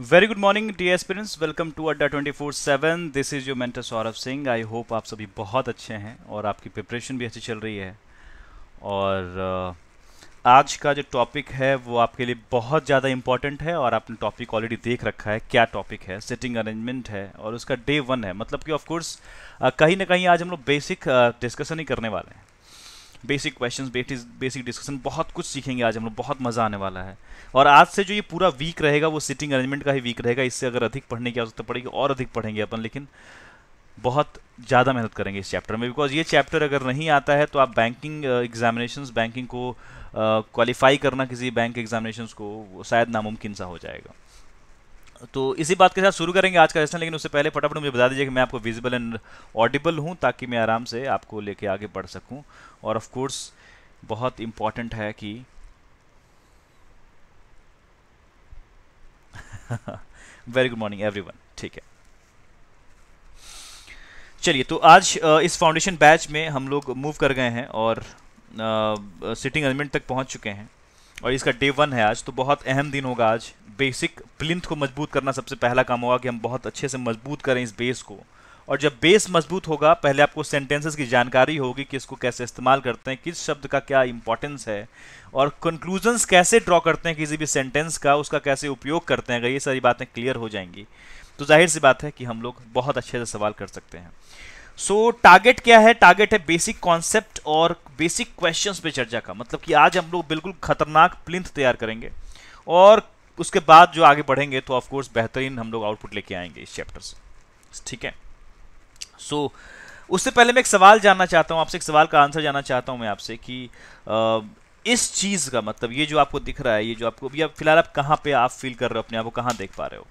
Very good morning the aspirants welcome to Adda twenty four seven this is your mentor Saurabh Singh I hope आप सभी बहुत अच्छे हैं और आपकी प्रिपरेशन भी अच्छी चल रही है और आज का जो टॉपिक है वो आपके लिए बहुत ज़्यादा इंपॉर्टेंट है और आपने टॉपिक ऑलरेडी देख रखा है क्या टॉपिक है सिटिंग अरेंजमेंट है और उसका डे वन है मतलब कि ऑफकोर्स कहीं ना कहीं आज हम लोग बेसिक डिस्कशन ही करने वाले हैं बेसिक क्वेश्चंस बेसिक डिस्कशन बहुत कुछ सीखेंगे आज हम लोग बहुत मज़ा आने वाला है और आज से जो ये पूरा वीक रहेगा वो सिटिंग अरेंजमेंट का ही वीक रहेगा इससे अगर अधिक पढ़ने की आवश्यकता पड़ेगी और अधिक पढ़ेंगे अपन लेकिन बहुत ज़्यादा मेहनत करेंगे इस चैप्टर में बिकॉज ये चैप्टर अगर नहीं आता है तो आप बैंकिंग एग्जामिनेशन बैंकिंग को क्वालिफाई uh, करना किसी बैंक एग्जामिनेशन को शायद नामुमकिन सा हो जाएगा तो इसी बात के साथ शुरू करेंगे आज का सेशन लेकिन उससे पहले फटाफट मुझे बता दीजिए कि मैं आपको विजिबल एंड ऑडिबल हूँ ताकि मैं आराम से आपको लेके आगे बढ़ सकूँ और ऑफ कोर्स बहुत इम्पॉर्टेंट है कि वेरी गुड मॉर्निंग एवरीवन ठीक है चलिए तो आज इस फाउंडेशन बैच में हम लोग मूव कर गए हैं और सिटिंग अरेंजमेंट तक पहुंच चुके हैं और इसका डे वन है आज तो बहुत अहम दिन होगा आज बेसिक प्लिंथ को मजबूत करना सबसे पहला काम होगा कि हम बहुत अच्छे से मजबूत करें इस बेस को और जब बेस मजबूत होगा पहले आपको सेंटेंसेस की जानकारी होगी कि इसको कैसे इस्तेमाल करते हैं किस शब्द का क्या इंपॉर्टेंस है और कंक्लूजन्स कैसे ड्रॉ करते हैं किसी भी सेंटेंस का उसका कैसे उपयोग करते हैं अगर ये सारी बातें क्लियर हो जाएंगी तो जाहिर सी बात है कि हम लोग बहुत अच्छे से सवाल कर सकते हैं सो so, टारगेट क्या है टारगेट है बेसिक कॉन्सेप्ट और बेसिक क्वेश्चंस पे चर्चा का मतलब कि आज हम लोग बिल्कुल खतरनाक प्लिंथ तैयार करेंगे और उसके बाद जो आगे बढ़ेंगे तो ऑफकोर्स बेहतरीन हम लोग आउटपुट लेके आएंगे इस चैप्टर से ठीक है सो so, उससे पहले मैं एक सवाल जानना चाहता हूँ आपसे एक सवाल का आंसर जानना चाहता हूँ मैं आपसे कि इस चीज़ का मतलब ये जो आपको दिख रहा है ये जो आपको अभी आप फिलहाल आप कहाँ पे आप फील कर रहे हो अपने आप को कहाँ देख पा रहे हो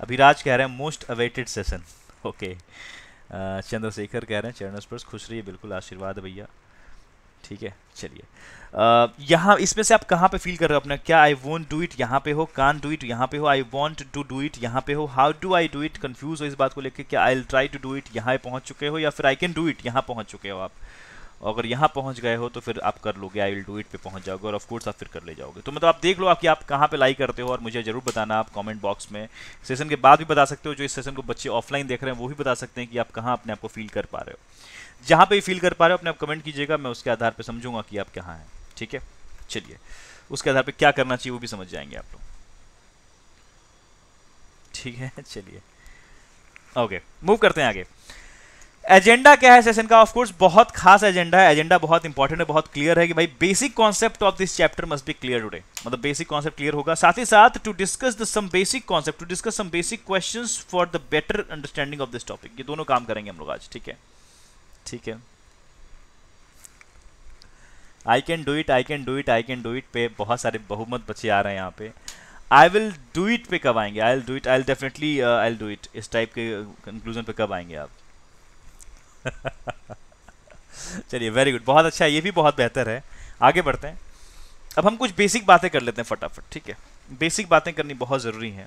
अभिराज कह रहे हैं most awaited session okay okay. Chandrashekhar कह रहे हैं चरण स्पर्श खुश रहिए बिल्कुल आशीर्वाद भैया ठीक है चलिए यहाँ इसमें से आप कहाँ पे फील कर रहे हो अपना क्या आई वॉन्ट डू इट यहाँ पे हो कान डू इट यहाँ पे हो I want to do it यहाँ पे हो how do I do it confuse हो इस बात को लेकर क्या I try to do it यहाँ पहुँच चुके हो या फिर आई कैन डू इट यहाँ पहुँच चुके हो आप अगर यहाँ पहुँच गए हो तो फिर आप कर लोगे आई विल डू इट पे पहुँच जाओगे और ऑफकोर्स आप फिर कर ले जाओगे तो मतलब आप देख लो आपकी आप कहाँ पे लाइक करते हो और मुझे जरूर बताना आप कमेंट बॉक्स में सेशन के बाद भी बता सकते हो जो इस सेशन को बच्चे ऑफलाइन देख रहे हैं वो भी बता सकते हैं कि आप कहाँ अपने आपको फील कर पा रहे हो जहाँ पर फील कर पा रहे हो अपने आप कमेंट कीजिएगा मैं उसके आधार पर समझूंगा कि आप कहाँ हैं ठीक है चलिए उसके आधार पर क्या करना चाहिए वो भी समझ जाएंगे आप लोग ठीक है चलिए ओके मूव करते हैं आगे एजेंडा क्या है सेशन का ऑफ कोर्स बहुत खास एजेंडा है एजेंडा बहुत इंपॉर्टेंट है बहुत क्लियर है कि भाई basic concept of this chapter must be clear today मतलब बेसिक कॉन्सेप्ट क्लियर होगा साथ ही साथ to discuss the some basic concept to discuss some basic questions for the better understanding of this topic ये दोनों काम करेंगे हम लोग आज ठीक है ठीक है I can do it I can do it I can do it पे बहुत सारे बहुमत बच्चे आ रहे हैं यहाँ पे आई विल डू इट पे कब आएंगे I will do it I will definitely I will do it इस टाइप के कंक्लूजन पे कब आएंगे आप चलिए वेरी गुड बहुत अच्छा है ये भी बहुत बेहतर है आगे बढ़ते हैं अब हम कुछ बेसिक बातें कर लेते हैं फटाफट ठीक है बेसिक बातें करनी बहुत ज़रूरी है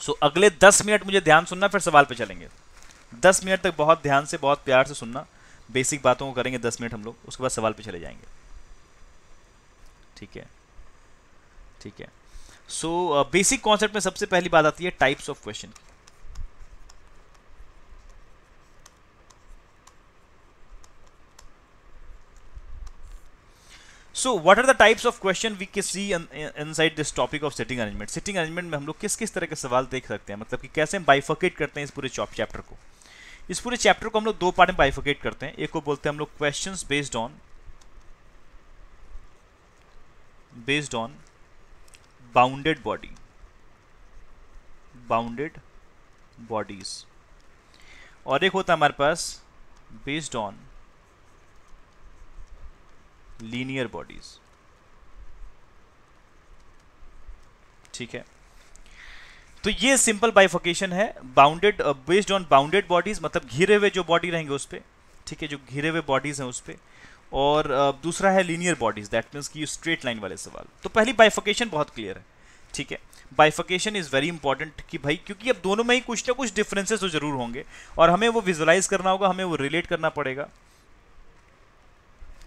सो so, अगले दस मिनट मुझे ध्यान सुनना फिर सवाल पे चलेंगे दस मिनट तक बहुत ध्यान से बहुत प्यार से सुनना बेसिक बातों को करेंगे दस मिनट हम लोग उसके बाद सवाल पे चले जाएंगे ठीक है ठीक है सो बेसिक कॉन्सेप्ट में सबसे पहली बात आती है टाइप्स ऑफ क्वेश्चन की so what are the types of question we can see inside this topic of sitting arrangement sitting arrangement में हम लोग किस किस तरह के सवाल देख सकते हैं मतलब कि कैसे हम बाइफोकेट करते हैं इस पूरे चैप्टर को इस पूरे चैप्टर को हम लोग दो पार्ट में बाइफोकेट करते हैं एक को बोलते हैं हम लोग question based on based on bounded body bounded bodies और एक होता है हमारे पास बेस्ड ऑन लीनियर बॉडीज ठीक है तो ये सिंपल बाइफोकेशन है bounded based on bounded bodies मतलब घिरे हुए जो बॉडी रहेंगे उस पर ठीक है जो घिरे हुए बॉडीज हैं उस पर और uh, दूसरा है लीनियर बॉडीज दैट मीन्स की स्ट्रेट लाइन वाले सवाल तो पहली बाइफोकेशन बहुत क्लियर है ठीक है बाइफोकेशन इज़ वेरी इंपॉर्टेंट कि भाई क्योंकि अब दोनों में ही कुछ ना कुछ डिफरेंसेस तो जरूर होंगे और हमें वो विजुलाइज करना होगा हमें वो रिलेट करना पड़ेगा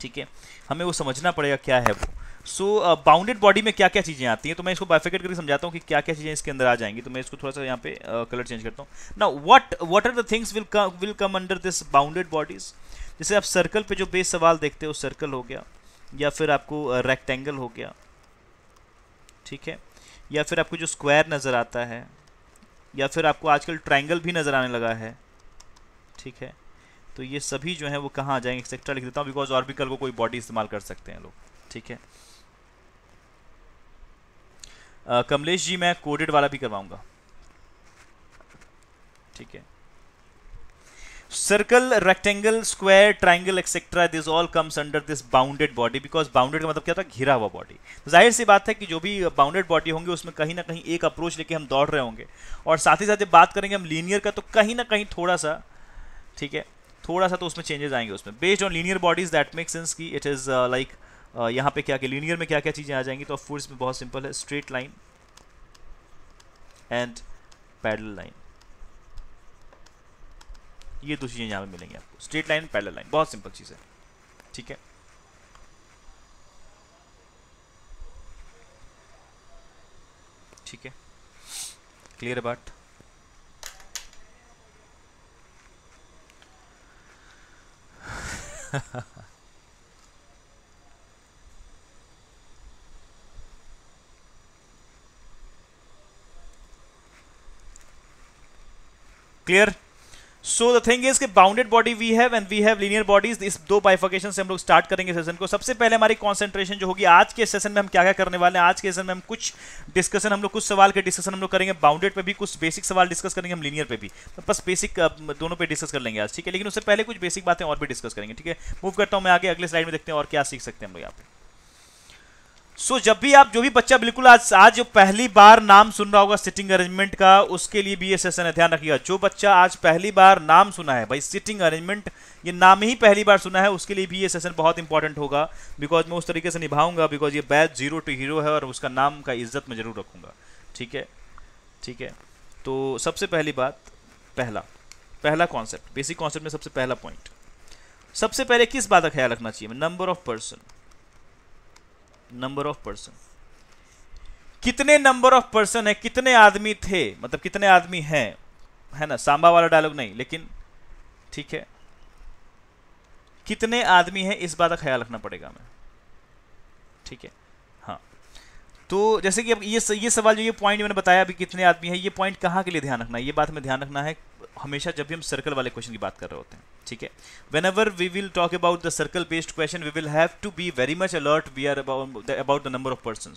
ठीक है हमें वो समझना पड़ेगा क्या है वो सो बाउंडेड बॉडी में क्या क्या चीज़ें आती हैं तो मैं इसको बाइफिकेट करके समझाता हूँ कि क्या क्या चीज़ें इसके अंदर आ जाएंगी तो मैं इसको थोड़ा सा यहाँ पे कलर uh, चेंज करता हूँ ना what what are the things will come will come under this bounded bodies जैसे आप सर्कल पे जो बेस सवाल देखते हो सर्कल हो गया या फिर आपको रेक्टेंगल uh, हो गया ठीक है या फिर आपको जो स्क्वायर नज़र आता है या फिर आपको आजकल ट्राइंगल भी नज़र आने लगा है ठीक है तो ये सभी जो है वो कहाँ आ जाएंगे एक्सेट्रा लिख देता हूँ बिकॉज ऑर्बिकल को कोई बॉडी इस्तेमाल कर सकते हैं लोग ठीक है uh, कमलेश जी मैं कोडेड वाला भी करवाऊंगा ठीक है circle rectangle square triangle etcetera this all comes under this bounded body because bounded का मतलब क्या था घिरा हुआ बॉडी तो जाहिर सी बात है कि जो भी बाउंडेड बॉडी होंगे उसमें कहीं ना कहीं एक अप्रोच लेके हम दौड़ रहे होंगे और साथ ही साथ जब बात करेंगे हम लीनियर का तो कहीं ना कहीं थोड़ा सा ठीक है थोड़ा सा तो उसमें चेंजेस आएंगे उसमें based on linear bodies that make sense कि इट इज़ लाइक यहाँ पे क्या क्या लीनियर में क्या क्या चीज़ें आ जाएंगी तो फोर्स में बहुत सिंपल है straight line and parallel line ये दो चीज़ें यहाँ पर मिलेंगी आपको स्ट्रेट लाइन पैडल लाइन बहुत सिंपल चीज़ है ठीक है ठीक है clear about Clear? So the thing is कि bounded body we have and we have linear bodies इस दो बाइफोकेशन से हम लोग स्टार्ट करेंगे सेशन को सबसे पहले हमारी कॉन्सेंट्रेशन जो होगी आज के सेशन में हम क्या क्या करने वाले हैं आज के सेशन में हम कुछ डिस्कशन हम लोग कुछ सवाल के डिस्कशन हम लोग करेंगे बाउंडेड पे भी कुछ बेसिक सवाल डिस्कस करेंगे हम लीनियर पे भी तो बस बेसिक दोनों पे डिस्कस कर लेंगे आज ठीक है लेकिन उससे पहले कुछ बेसिक बातें और भी डिस्कस करेंगे ठीक है मूव करता हूँ मैं आगे अगले स्लाइड में देखते हैं और क्या सीख सकते हैं हम लोग यहाँ पे सो so, जब भी आप जो भी बच्चा बिल्कुल आज आज जो पहली बार नाम सुन रहा होगा सिटिंग अरेंजमेंट का उसके लिए भी ये सेशन है ध्यान रखिएगा जो बच्चा आज पहली बार नाम सुना है भाई सिटिंग अरेंजमेंट ये नाम ही पहली बार सुना है उसके लिए भी ये सेशन बहुत इंपॉर्टेंट होगा बिकॉज मैं उस तरीके से निभाऊंगा बिकॉज ये बैच जीरो टू हीरो है और उसका नाम का इज्जत मैं जरूर रखूंगा ठीक है ठीक है तो सबसे पहली बात पहला पहला कॉन्सेप्ट बेसिक कॉन्सेप्ट में सबसे पहला पॉइंट सबसे पहले किस बात का ख्याल रखना चाहिए number of person number of person कितने नंबर ऑफ पर्सन है कितने आदमी थे मतलब कितने आदमी हैं है ना सांबा वाला डायलॉग नहीं लेकिन ठीक है कितने आदमी हैं इस बात का ख्याल रखना पड़ेगा हमें ठीक है तो जैसे कि अब ये ये सवाल जो ये पॉइंट मैंने बताया अभी कितने आदमी हैं ये पॉइंट कहाँ के लिए ध्यान रखना है ये बात हमें ध्यान रखना है हमेशा जब भी हम सर्कल वाले क्वेश्चन की बात कर रहे होते हैं ठीक है whenever we will talk about the circle based question we will have to be very much alert we are about the number of person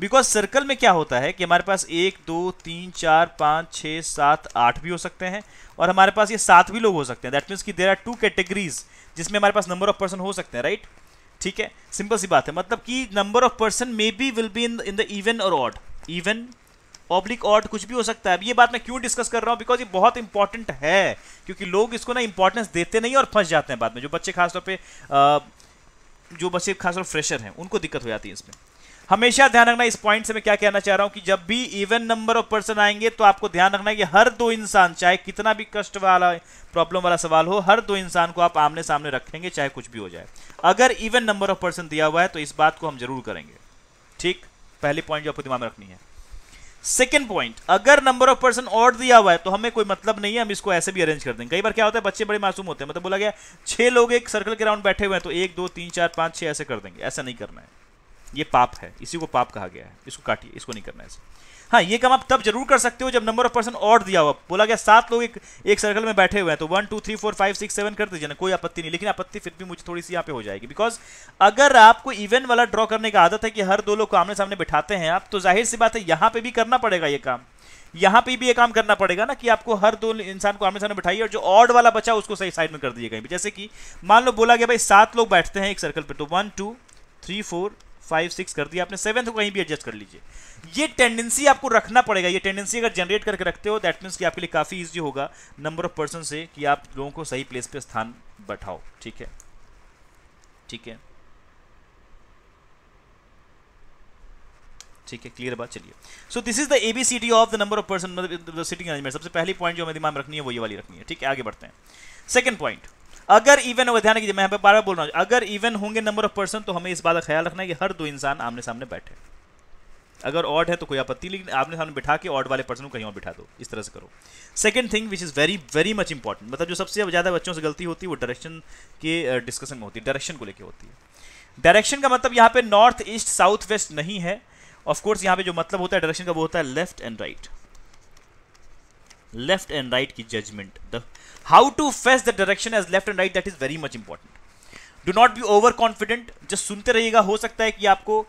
because circle में क्या होता है कि हमारे पास एक दो तीन चार पाँच छः सात आठ भी हो सकते हैं और हमारे पास ये सात भी लोग हो सकते हैं दैट मीन्स कि देर आर टू कैटेगरीज जिसमें हमारे पास नंबर ऑफ पर्सन हो सकते हैं राइट right? ठीक है सिंपल सी बात है मतलब कि number of person maybe will be in in the even और ऑड इवन ऑब्लिक ऑड कुछ भी हो सकता है अब ये बात मैं क्यों डिस्कस कर रहा हूँ बिकॉज ये बहुत इंपॉर्टेंट है क्योंकि लोग इसको ना इंपॉर्टेंस देते नहीं और फंस जाते हैं बाद में जो बच्चे खासतौर पर जो बच्चे खासतौर फ्रेशर हैं उनको दिक्कत हो जाती है इसमें हमेशा ध्यान रखना इस पॉइंट से मैं क्या कहना चाह रहा हूं कि जब भी इवन नंबर ऑफ पर्सन आएंगे तो आपको ध्यान रखना है कि हर दो इंसान चाहे कितना भी कष्ट वाला प्रॉब्लम वाला सवाल हो हर दो इंसान को आप आमने सामने रखेंगे चाहे कुछ भी हो जाए अगर इवन नंबर ऑफ पर्सन दिया हुआ है तो इस बात को हम जरूर करेंगे ठीक पहली पॉइंट जो आपको दिमाग में रखनी है सेकेंड पॉइंट अगर नंबर ऑफ पर्सन और दिया हुआ है तो हमें कोई मतलब नहीं है हम इसको ऐसे भी अरेंज कर देंगे कई बार क्या होता है बच्चे बड़े मासूम होते हैं मतलब बोला गया छह लोग एक सर्कल के राउंड बैठे हुए हैं तो एक दो तीन चार पांच छह ऐसे कर देंगे ऐसा नहीं करना है ये पाप है इसी को पाप कहा गया है इसको काटिए इसको नहीं करना है हाँ ये काम आप तब जरूर कर सकते हो जब नंबर ऑफ पर्सन और दिया हुआ बोला गया सात लोग एक एक सर्कल में बैठे हुए हैं तो one two three four five six seven कर दीजिए ना कोई आपत्ति नहीं लेकिन आपत्ति फिर भी मुझे थोड़ी सी यहाँ पे हो जाएगी बिकॉज अगर आपको इवेंट वाला ड्रॉ करने का आदत है कि हर दो लोग को आमने सामने बैठाते हैं आप तो जाहिर सी बात है यहाँ पे भी करना पड़ेगा ये काम यहाँ पे भी ये काम करना पड़ेगा ना कि आपको हर दो इंसान को आमने सामने बिठाइए और जो ऑर्ड वाला बचा उसको सही साइड में कर दिए कहीं जैसे कि मान लो बोला गया भाई सात लोग बैठते हैं एक सर्कल पर तो one two three four five six कर दिया आपने सेवन को कहीं भी एडजस्ट कर लीजिए ये टेंडेंसी आपको रखना पड़ेगा ये टेंडेंसी अगर जनरेट करके रखते हो दैट मीन्स कि आपके लिए काफ़ी ईजी होगा नंबर ऑफ पर्सन से कि आप लोगों को सही प्लेस पे स्थान बैठाओ ठीक है ठीक है ठीक है क्लियर बात चलिए so this is the A B C D of the number of person sitting arrangement सबसे पहली पॉइंट जो हमें दिमाग रखनी है वो ये वाली रखनी है ठीक है आगे बढ़ते हैं सेकंड पॉइंट अगर इवन वो ध्यान कीजिए मैं यहाँ पे बार बार बोल रहा हूँ अगर इवन होंगे नंबर ऑफ पर्सन तो हमें इस बात का ख्याल रखना है कि हर दो इंसान आमने सामने बैठे अगर ऑड है तो कोई आपत्ति लेकिन आपने सामने बिठा के ऑड वाले पर्सन को कहीं और बिठा दो इस तरह से करो second thing which is very very much important मतलब जो सबसे ज़्यादा बच्चों से गलती होती है वो डायरेक्शन के डिस्कशन में होती है डायरेक्शन को लेकर होती है डायरेक्शन का मतलब यहाँ पे नॉर्थ ईस्ट साउथ वेस्ट नहीं है ऑफकोर्स यहाँ पे जो मतलब होता है डायरेक्शन का वो होता है left and right left and right की judgement the how to face the direction as left and right that is very much important do not be over confident just सुनते रहिएगा हो सकता है कि आपको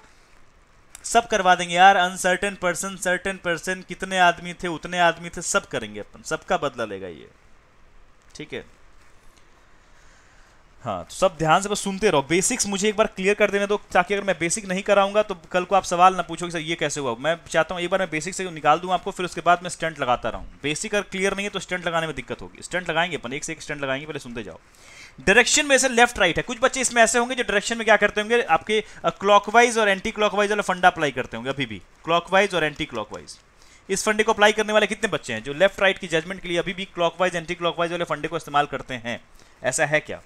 सब करवा देंगे यार अनसर्टेन पर्सन सर्टेन पर्सन कितने आदमी थे उतने आदमी थे सब करेंगे अपन सबका बदला लेगा ये ठीक है हाँ तो सब ध्यान से बस सुनते रहो बेसिक्स मुझे एक बार क्लियर कर देने दो ताकि अगर मैं बेसिक नहीं कराऊंगा तो कल को आप सवाल ना पूछो कि सर ये कैसे हुआ मैं चाहता हूँ एक बार मैं बेसिक से निकाल दूँ आपको फिर उसके बाद मैं स्टंट लगाता रहूँ बेसिक अगर क्लियर नहीं है तो स्टंट लगाने में दिक्कत होगी स्टंट लगाएंगे अपन एक से एक स्टंट लगाएंगे पहले सुनते जाओ डायरेक्शन में से लेफ्ट राइट है कुछ बच्चे इसमें ऐसे होंगे जो डायरेक्शन में क्या करते होंगे आपके क्लॉकवाइज और एंटी क्लॉकवाइज वाला फंडा अप्लाई करते होंगे अभी भी क्लॉकवाइज और एंटी क्लॉकवाइज इस फंडे को अप्लाई करने वाले कितने बच्चे हैं जो लेफ्ट राइट की जजमेंट के लिए अभी भी क्लॉकवाइज एंटी क्लॉकवाइज वाले फंडे को इस्तेमाल करते हैं ऐसा है क्या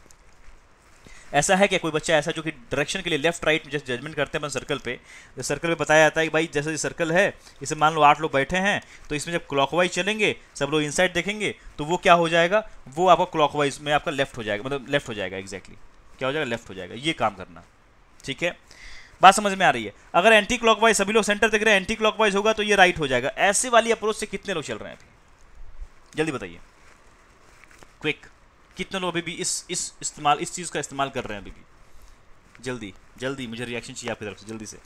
ऐसा है कि कोई बच्चा ऐसा जो कि डायरेक्शन के लिए लेफ्ट राइट में जैसे जजमेंट करते हैं अपन सर्कल पे तो सर्कल में बताया जाता है कि भाई जैसा ये सर्कल है इसे मान लो आठ लोग बैठे हैं तो इसमें जब क्लॉकवाइज चलेंगे सब लोग इनसाइड देखेंगे तो वो क्या हो जाएगा वो आपका क्लॉकवाइज में आपका लेफ्ट हो जाएगा मतलब लेफ्ट हो जाएगा एग्जैक्टली exactly. क्या हो जाएगा लेफ्ट हो जाएगा ये काम करना ठीक है बात समझ में आ रही है अगर एंटी क्लॉक सभी लोग सेंटर देख रहे हैं एंटी क्लॉक होगा तो ये राइट हो जाएगा ऐसे वाली अप्रोच से कितने लोग चल रहे हैं जल्दी बताइए क्विक कितने लोग अभी भी इस इस इस्तेमाल इस चीज़ का इस्तेमाल कर रहे हैं अभी भी जल्दी जल्दी मुझे रिएक्शन चाहिए आपकी तरफ से जल्दी से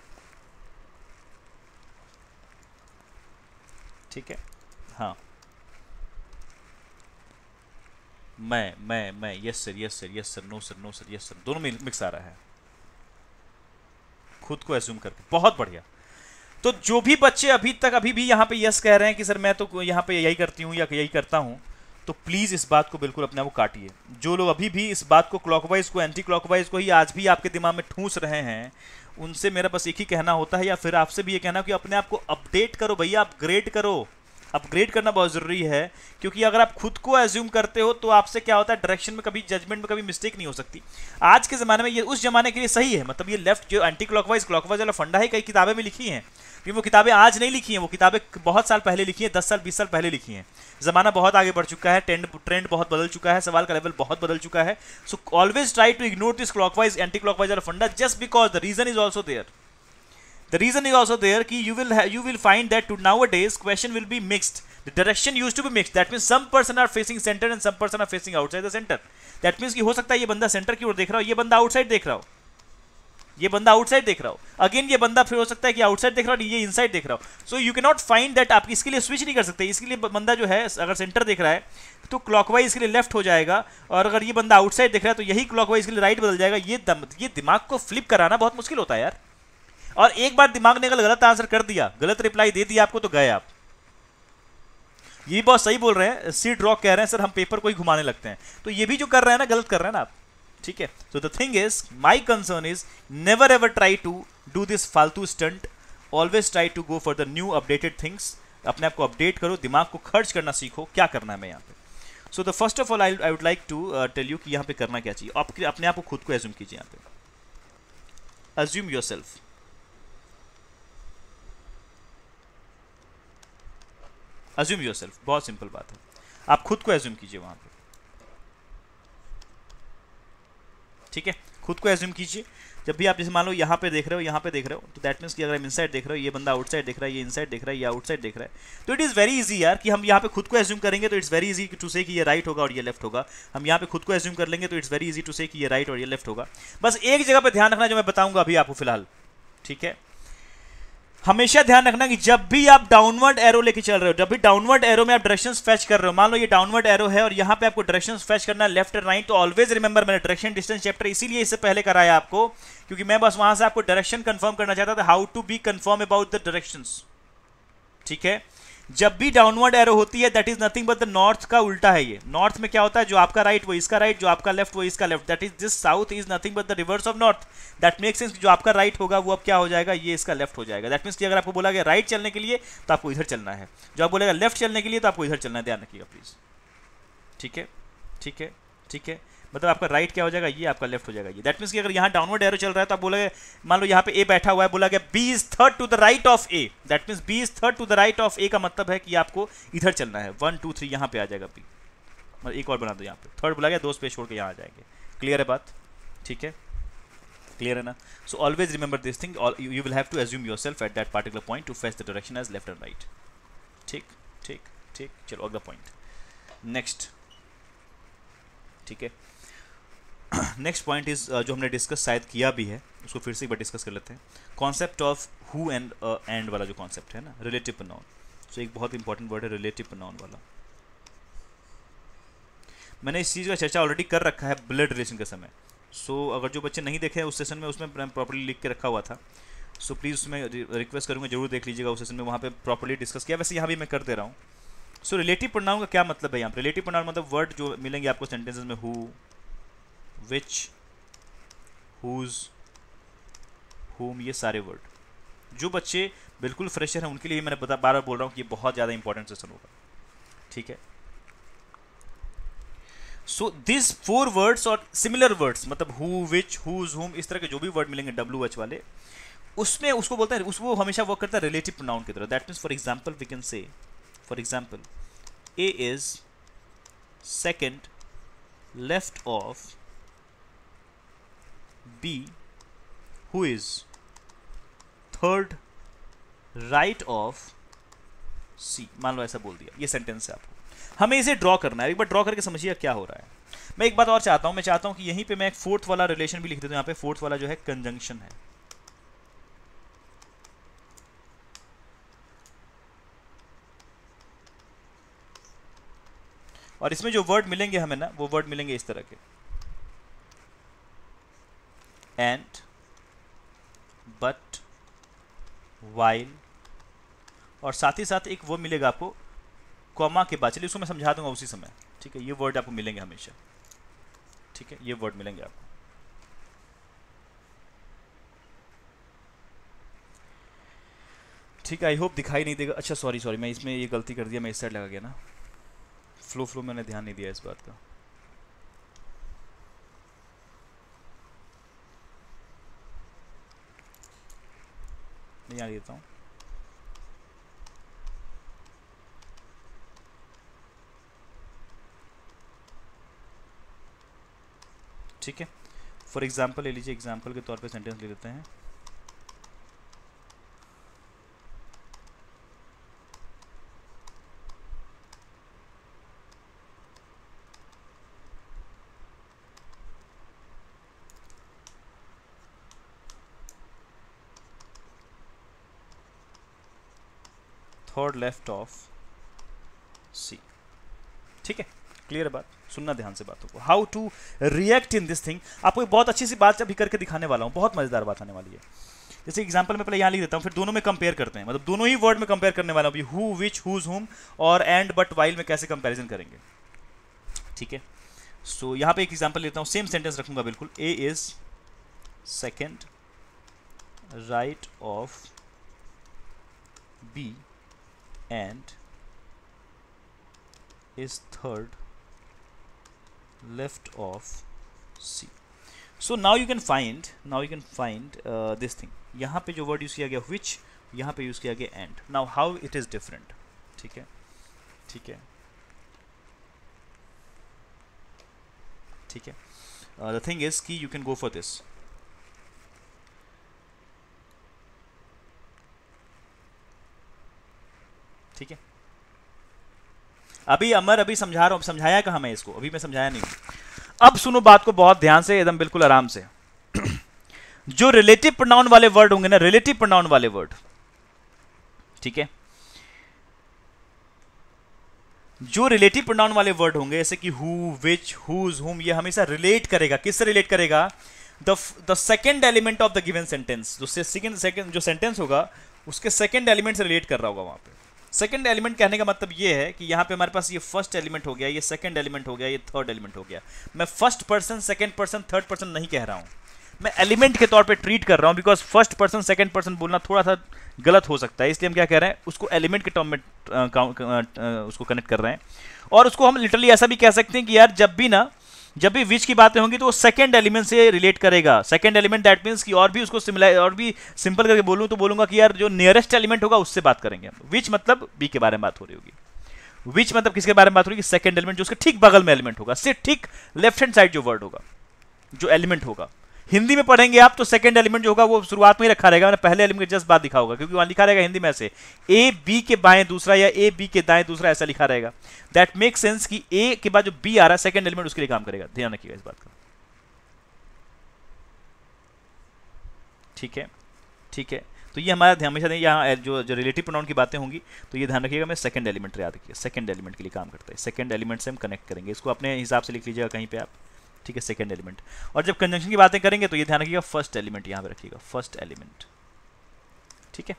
ठीक है हाँ मैं मैं मैं yes sir yes sir yes sir no sir no sir yes sir दोनों में मिक्स आ रहा है खुद को एज्यूम करके बहुत बढ़िया तो जो भी बच्चे अभी तक अभी भी यहाँ पे यस कह रहे हैं कि सर मैं तो यहाँ पे यही करती हूँ या यही करता हूँ तो प्लीज़ इस बात को बिल्कुल अपने आप को काटिए जो लोग अभी भी इस बात को क्लॉकवाइज को एंटी क्लॉकवाइज को ही आज भी आपके दिमाग में ठूंस रहे हैं उनसे मेरा बस एक ही कहना होता है या फिर आपसे भी ये कहना कि अपने आप को अपडेट करो भैया अपग्रेड करो अपग्रेड करना बहुत ज़रूरी है क्योंकि अगर आप खुद को एज्यूम करते हो तो आपसे क्या होता है डायरेक्शन में कभी जजमेंट में कभी मिस्टेक नहीं हो सकती आज के ज़माने में ये उस ज़माने के लिए सही है मतलब ये लेफ्ट जो एंटी क्लॉकवाइज क्लॉकवाइज वाला फंडा है कई किताबें में लिखी हैं क्योंकि वो किताबें आज नहीं लिखी हैं वो किताबें बहुत साल पहले लिखी हैं दस साल बीस साल पहले लिखी हैं ज़माना बहुत आगे बढ़ चुका है ट्रेंड ट्रेंड बहुत बदल चुका है सवाल का लेवल बहुत बदल चुका है so always try to ignore this clockwise anti clockwise वाला फंडा just because the reason is also there The reason is also there ki you will you will find that to nowadays question will be mixed. The direction used to be mixed. That means some person are facing center and some person are facing outside the center. That means ki ho sakta hai ye banda center ki or dekh raha ho ye banda outside dekh raha ho ये बंदा outside देख रहा हो again ये बंदा फिर हो सकता है कि आउटसाइड देख रहा हो ये इनसाइड देख रहा हो so you can not find that आप इसके लिए स्विच नहीं कर सकते इसके लिए बंदा जो है अगर सेंटर देख रहा है तो क्लॉकवाइज इसके लिए लेफ्ट हो जाएगा और अगर ये बंदा आउटसाइड देख रहा है तो यही क्लॉकवाइज के लिए राइट बदल जाएगा ये दम, ये दिमाग को फ्लिप कराना बहुत मुश्किल होता है यार और एक बार दिमाग ने अगर गलत आंसर कर दिया गलत रिप्लाई दे दिया आपको तो गए आप ये बहुत सही बोल रहे हैं सी ड्रॉ कह रहे हैं सर हम पेपर को ही घुमाने लगते हैं तो ये भी जो कर रहे हैं ना गलत कर रहे हैं ना आप ठीक है so the thing is my concern is never ever try to do this फालतू stunt always try to go for the new updated things अपने आप को अपडेट करो दिमाग को खर्च करना सीखो क्या करना है मैं यहाँ पे so the first of all I I would like to tell you कि यहाँ पे करना क्या चाहिए आप अपने आप को खुद को एज्यूम कीजिए यहाँ पे assume your self assume your self बहुत सिंपल बात है आप खुद को एज्यूम कीजिए वहां पे ठीक है खुद को एज्यूम कीजिए जब भी आप जैसे मान लो यहाँ पे देख रहे हो यहाँ पे देख रहे हो तो दैट मीन्स कि अगर हम इनसाइड देख रहे हो ये बंदा आउटसाइड देख रहा है ये इनसाइड देख रहा है ये आउटसाइड देख रहा है तो इट इज़ वेरी इजी यार कि हम यहाँ पे खुद को एज्यूम करेंगे तो इट्स वेरी इजी टू से कि ये राइट होगा और ये लेफ्ट होगा हम यहाँ पे खुद को एज्यूम कर लेंगे तो इट्स वेरी इजी टू से कि ये राइट और ये लेफ्ट होगा बस एक जगह पर ध्यान रखना जो मैं बताऊंगा अभी आपको फिलहाल ठीक है हमेशा ध्यान रखना कि जब भी आप डाउनवर्ड एरो लेके चल रहे हो जब भी डाउनवर्ड एरो में आप डायरेक्शन फेच कर रहे हो मान लो ये डाउनवर्ड एरो है और यहाँ पे आपको डायरेक्शन फैच करना लेफ्ट एंड राइट तो ऑलवेज रिमेंबर मैंने डायरेक्शन डिस्टेंस चैप्टर इसीलिए इससे पहले कराया आपको क्योंकि मैं बस वहां से आपको डायरेक्शन कन्फर्म करना चाहता था how to be confirm about the direction ठीक है जब भी डाउनवर्ड एरो होती है that is nothing but the north का उल्टा है ये नॉर्थ में क्या होता है जो आपका राइट right, वो इसका राइट right, जो आपका लेफ्ट वो इसका left that is this south is nothing but the reverse of north that makes sense जो आपका राइट right होगा वो अब क्या हो जाएगा ये इसका लेफ्ट हो जाएगा दैट मीन्स कि अगर आपको बोला गया राइट चलने के लिए तो आपको इधर चलना है जो आप बोलेगा लेफ्ट चलने के लिए तो आपको इधर चलना है ध्यान रखिएगा प्लीज ठीक है ठीक है ठीक है मतलब आपका राइट क्या हो जाएगा ये आपका लेफ्ट हो जाएगा ये दैट मीन्स कि अगर यहाँ डाउनवर्ड एरो चल रहा है तो आप बोला मान लो यहाँ पे ए बैठा हुआ है बोला गया B is third to the right of A that means B is third to the right of A का मतलब है कि आपको इधर चलना है वन टू थ्री यहाँ पे आ जाएगा बी मतलब एक और बना दो यहाँ पे थर्ड बोला गया दो स्पेस छोड़ के यहाँ आ जाएंगे क्लियर है बात ठीक है क्लियर है ना so always remember this thing you will have to assume your self at that particular point to face the direction as left and right ठीक ठीक ठीक चलो अगला पॉइंट नेक्स्ट ठीक है नेक्स्ट पॉइंट इज जो हमने डिस्कस शायद किया भी है उसको फिर से एक बार डिस्कस कर लेते हैं concept of who and and वाला जो कॉन्सेप्ट है ना रिलेटिव प्रनाउन सो एक बहुत इंपॉर्टेंट वर्ड है रिलेटिव प्रनाउन वाला मैंने इस चीज़ का चर्चा ऑलरेडी कर रखा है ब्लड रिलेशन के समय सो so, अगर जो बच्चे नहीं देखे उस सेशन में उसमें प्रॉपर्ली लिख के रखा हुआ था सो so, प्लीज़ उसमें रिक्वेस्ट करूँगा जरूर देख लीजिएगा उस सेशन में वहाँ पे प्रॉपरली डिस्कस किया वैसे यहाँ भी मैं कर दे रहा हूँ सो रिलेटिव प्रोनाउन का क्या मतलब है यहाँ रिलेटिव प्रोनाउन मतलब वर्ड जो मिलेंगे आपको सेंटेंसेज में हु विच हुज होम ये सारे वर्ड जो बच्चे बिल्कुल फ्रेशर हैं उनके लिए मैंने बता बार बार बोल रहा हूँ कि ये बहुत ज़्यादा इंपॉर्टेंट सेशन होगा ठीक है सो दिस फोर वर्ड्स और सिमिलर वर्ड्स मतलब हु विच हुज होम इस तरह के जो भी वर्ड मिलेंगे डब्ल्यू एच वाले उसमें उसको बोलता है उसको हमेशा वर्क करता है रिलेटिव प्रोनाउन की तरह that means for example we can say for example A is second left of B who is third right of C मान लो ऐसा बोल दिया ये सेंटेंस है आपको हमें इसे ड्रॉ करना है एक बार ड्रॉ करके समझिए क्या हो रहा है मैं एक बात और चाहता हूं मैं चाहता हूं कि यहीं पे मैं एक फोर्थ वाला रिलेशन भी लिख देता हूं यहां पे फोर्थ वाला जो है कंजंक्शन है और इसमें जो वर्ड मिलेंगे हमें ना वो वर्ड मिलेंगे इस तरह के and बट वाइल और साथ ही साथ एक वो मिलेगा आपको कॉमा के बाद चलिए उसको मैं समझा दूंगा उसी समय ठीक है ये वर्ड आपको मिलेंगे हमेशा ठीक है ये वर्ड मिलेंगे आपको ठीक है आई होप दिखाई नहीं देगा अच्छा सॉरी सॉरी मैं इसमें ये गलती कर दिया मैं इस साइड लगा गया ना फ्लो फ्लो मैंने ध्यान नहीं दिया इस बात का मैं यहाँ देता हूँ ठीक है फॉर एग्ज़ाम्पल ले लीजिए एग्ज़ाम्पल के तौर पे सेंटेंस ले लेते हैं थर्ड लेफ्ट ऑफ सी ठीक है क्लियर बात सुनना ध्यान से बातों को how to react in this thing आपको बहुत अच्छी सी बात अभी करके दिखाने वाला हूं बहुत मजेदार बात आने वाली है जैसे एग्जाम्पल मैं पहले यहां लिख देता हूं फिर दोनों में कंपेयर करते हैं मतलब दोनों ही वर्ड में कंपेयर करने वाला हूं हु विच हुज हुम और एंड बट वाइल में कैसे कंपेरिजन करेंगे ठीक है सो so, यहां पे एक एग्जाम्पल लेता हूं सेम सेंटेंस रखूंगा बिल्कुल A is second right of B and is third left of C. So now you can find now you can find uh, this thing. यहाँ पे जो word use किया गया which यहाँ पे use किया गया and. Now how it is different? ठीक है ठीक है ठीक है. Uh, the thing is कि you can go for this. ठीक है अभी अमर अभी समझा रहा हूं समझाया कहा मैं इसको अभी मैं समझाया नहीं अब सुनो बात को बहुत ध्यान से एकदम बिल्कुल आराम से जो रिलेटिव प्रोनाउन वाले वर्ड होंगे ना रिलेटिव प्रोनाउन वाले वर्ड ठीक है जो रिलेटिव प्रोनाउन वाले वर्ड होंगे जैसे कि हु विच हुज हुम ये हमेशा रिलेट करेगा किससे रिलेट करेगा the the second element of the given sentence जो सेकेंड जो सेंटेंस होगा उसके सेकेंड एलिमेंट से रिलेट कर रहा होगा वहां पे सेकंड एलिमेंट कहने का मतलब ये है कि यहाँ पे हमारे पास ये फर्स्ट एलिमेंट हो गया ये सेकंड एलिमेंट हो गया ये थर्ड एलिमेंट हो गया मैं first person second person third person नहीं कह रहा हूँ मैं एलिमेंट के तौर पे ट्रीट कर रहा हूँ because first person second person बोलना थोड़ा सा गलत हो सकता है इसलिए हम क्या कह रहे हैं उसको एलिमेंट के टर्म में उसको कनेक्ट कर रहे हैं और उसको हम लिटरली ऐसा भी कह सकते हैं कि यार जब भी ना जब भी विच की बातें होंगी तो वो सेकंड एलिमेंट से रिलेट करेगा सेकंड एलिमेंट दैट मीन्स कि और भी उसको सिमिलर और भी सिंपल करके बोलूँ तो बोलूंगा कि यार जो नियरेस्ट एलिमेंट होगा उससे बात करेंगे विच मतलब बी के बारे में बात हो रही होगी विच मतलब किसके बारे में बात हो रही है सेकंड एलिमेंट जो उसके ठीक बगल में एलिमेंट होगा सिर्फ ठीक लेफ्ट हैंड साइड जो वर्ड होगा जो एलिमेंट होगा हिंदी में पढ़ेंगे आप तो सेकंड एलिमेंट जो होगा वो शुरुआत में ही रखा रहेगा मैंने पहले एलिमेंट जस्ट बात दिखा होगा क्योंकि वहां लिखा रहेगा हिंदी में ऐसे ए बी के बाएं दूसरा या ए बी के दाएं दूसरा ऐसा लिखा रहेगा दैट मेक सेंस कि ए के बाद जो बी आ रहा है सेकंड एलिमेंट उसके लिए काम करेगा ध्यान रखिएगा इस बात का ठीक है ठीक है तो ये हमारा हमेशा नहीं यहाँ जो जो रिलेटिव प्रोनाउन की बातें होंगी तो ये ध्यान रखिएगा मैं सेकंड एलिमेंट याद रखिए सेकंड एलिमेंट के लिए काम करता है सेकंड एलिमेंट से हम कनेक्ट करेंगे इसको अपने हिसाब से लिख लीजिएगा कहीं पे आप ठीक है सेकेंड एलिमेंट और जब कंजंक्शन की बातें करेंगे तो ये ध्यान रखिएगा फर्स्ट एलिमेंट यहाँ पे रखिएगा फर्स्ट एलिमेंट ठीक है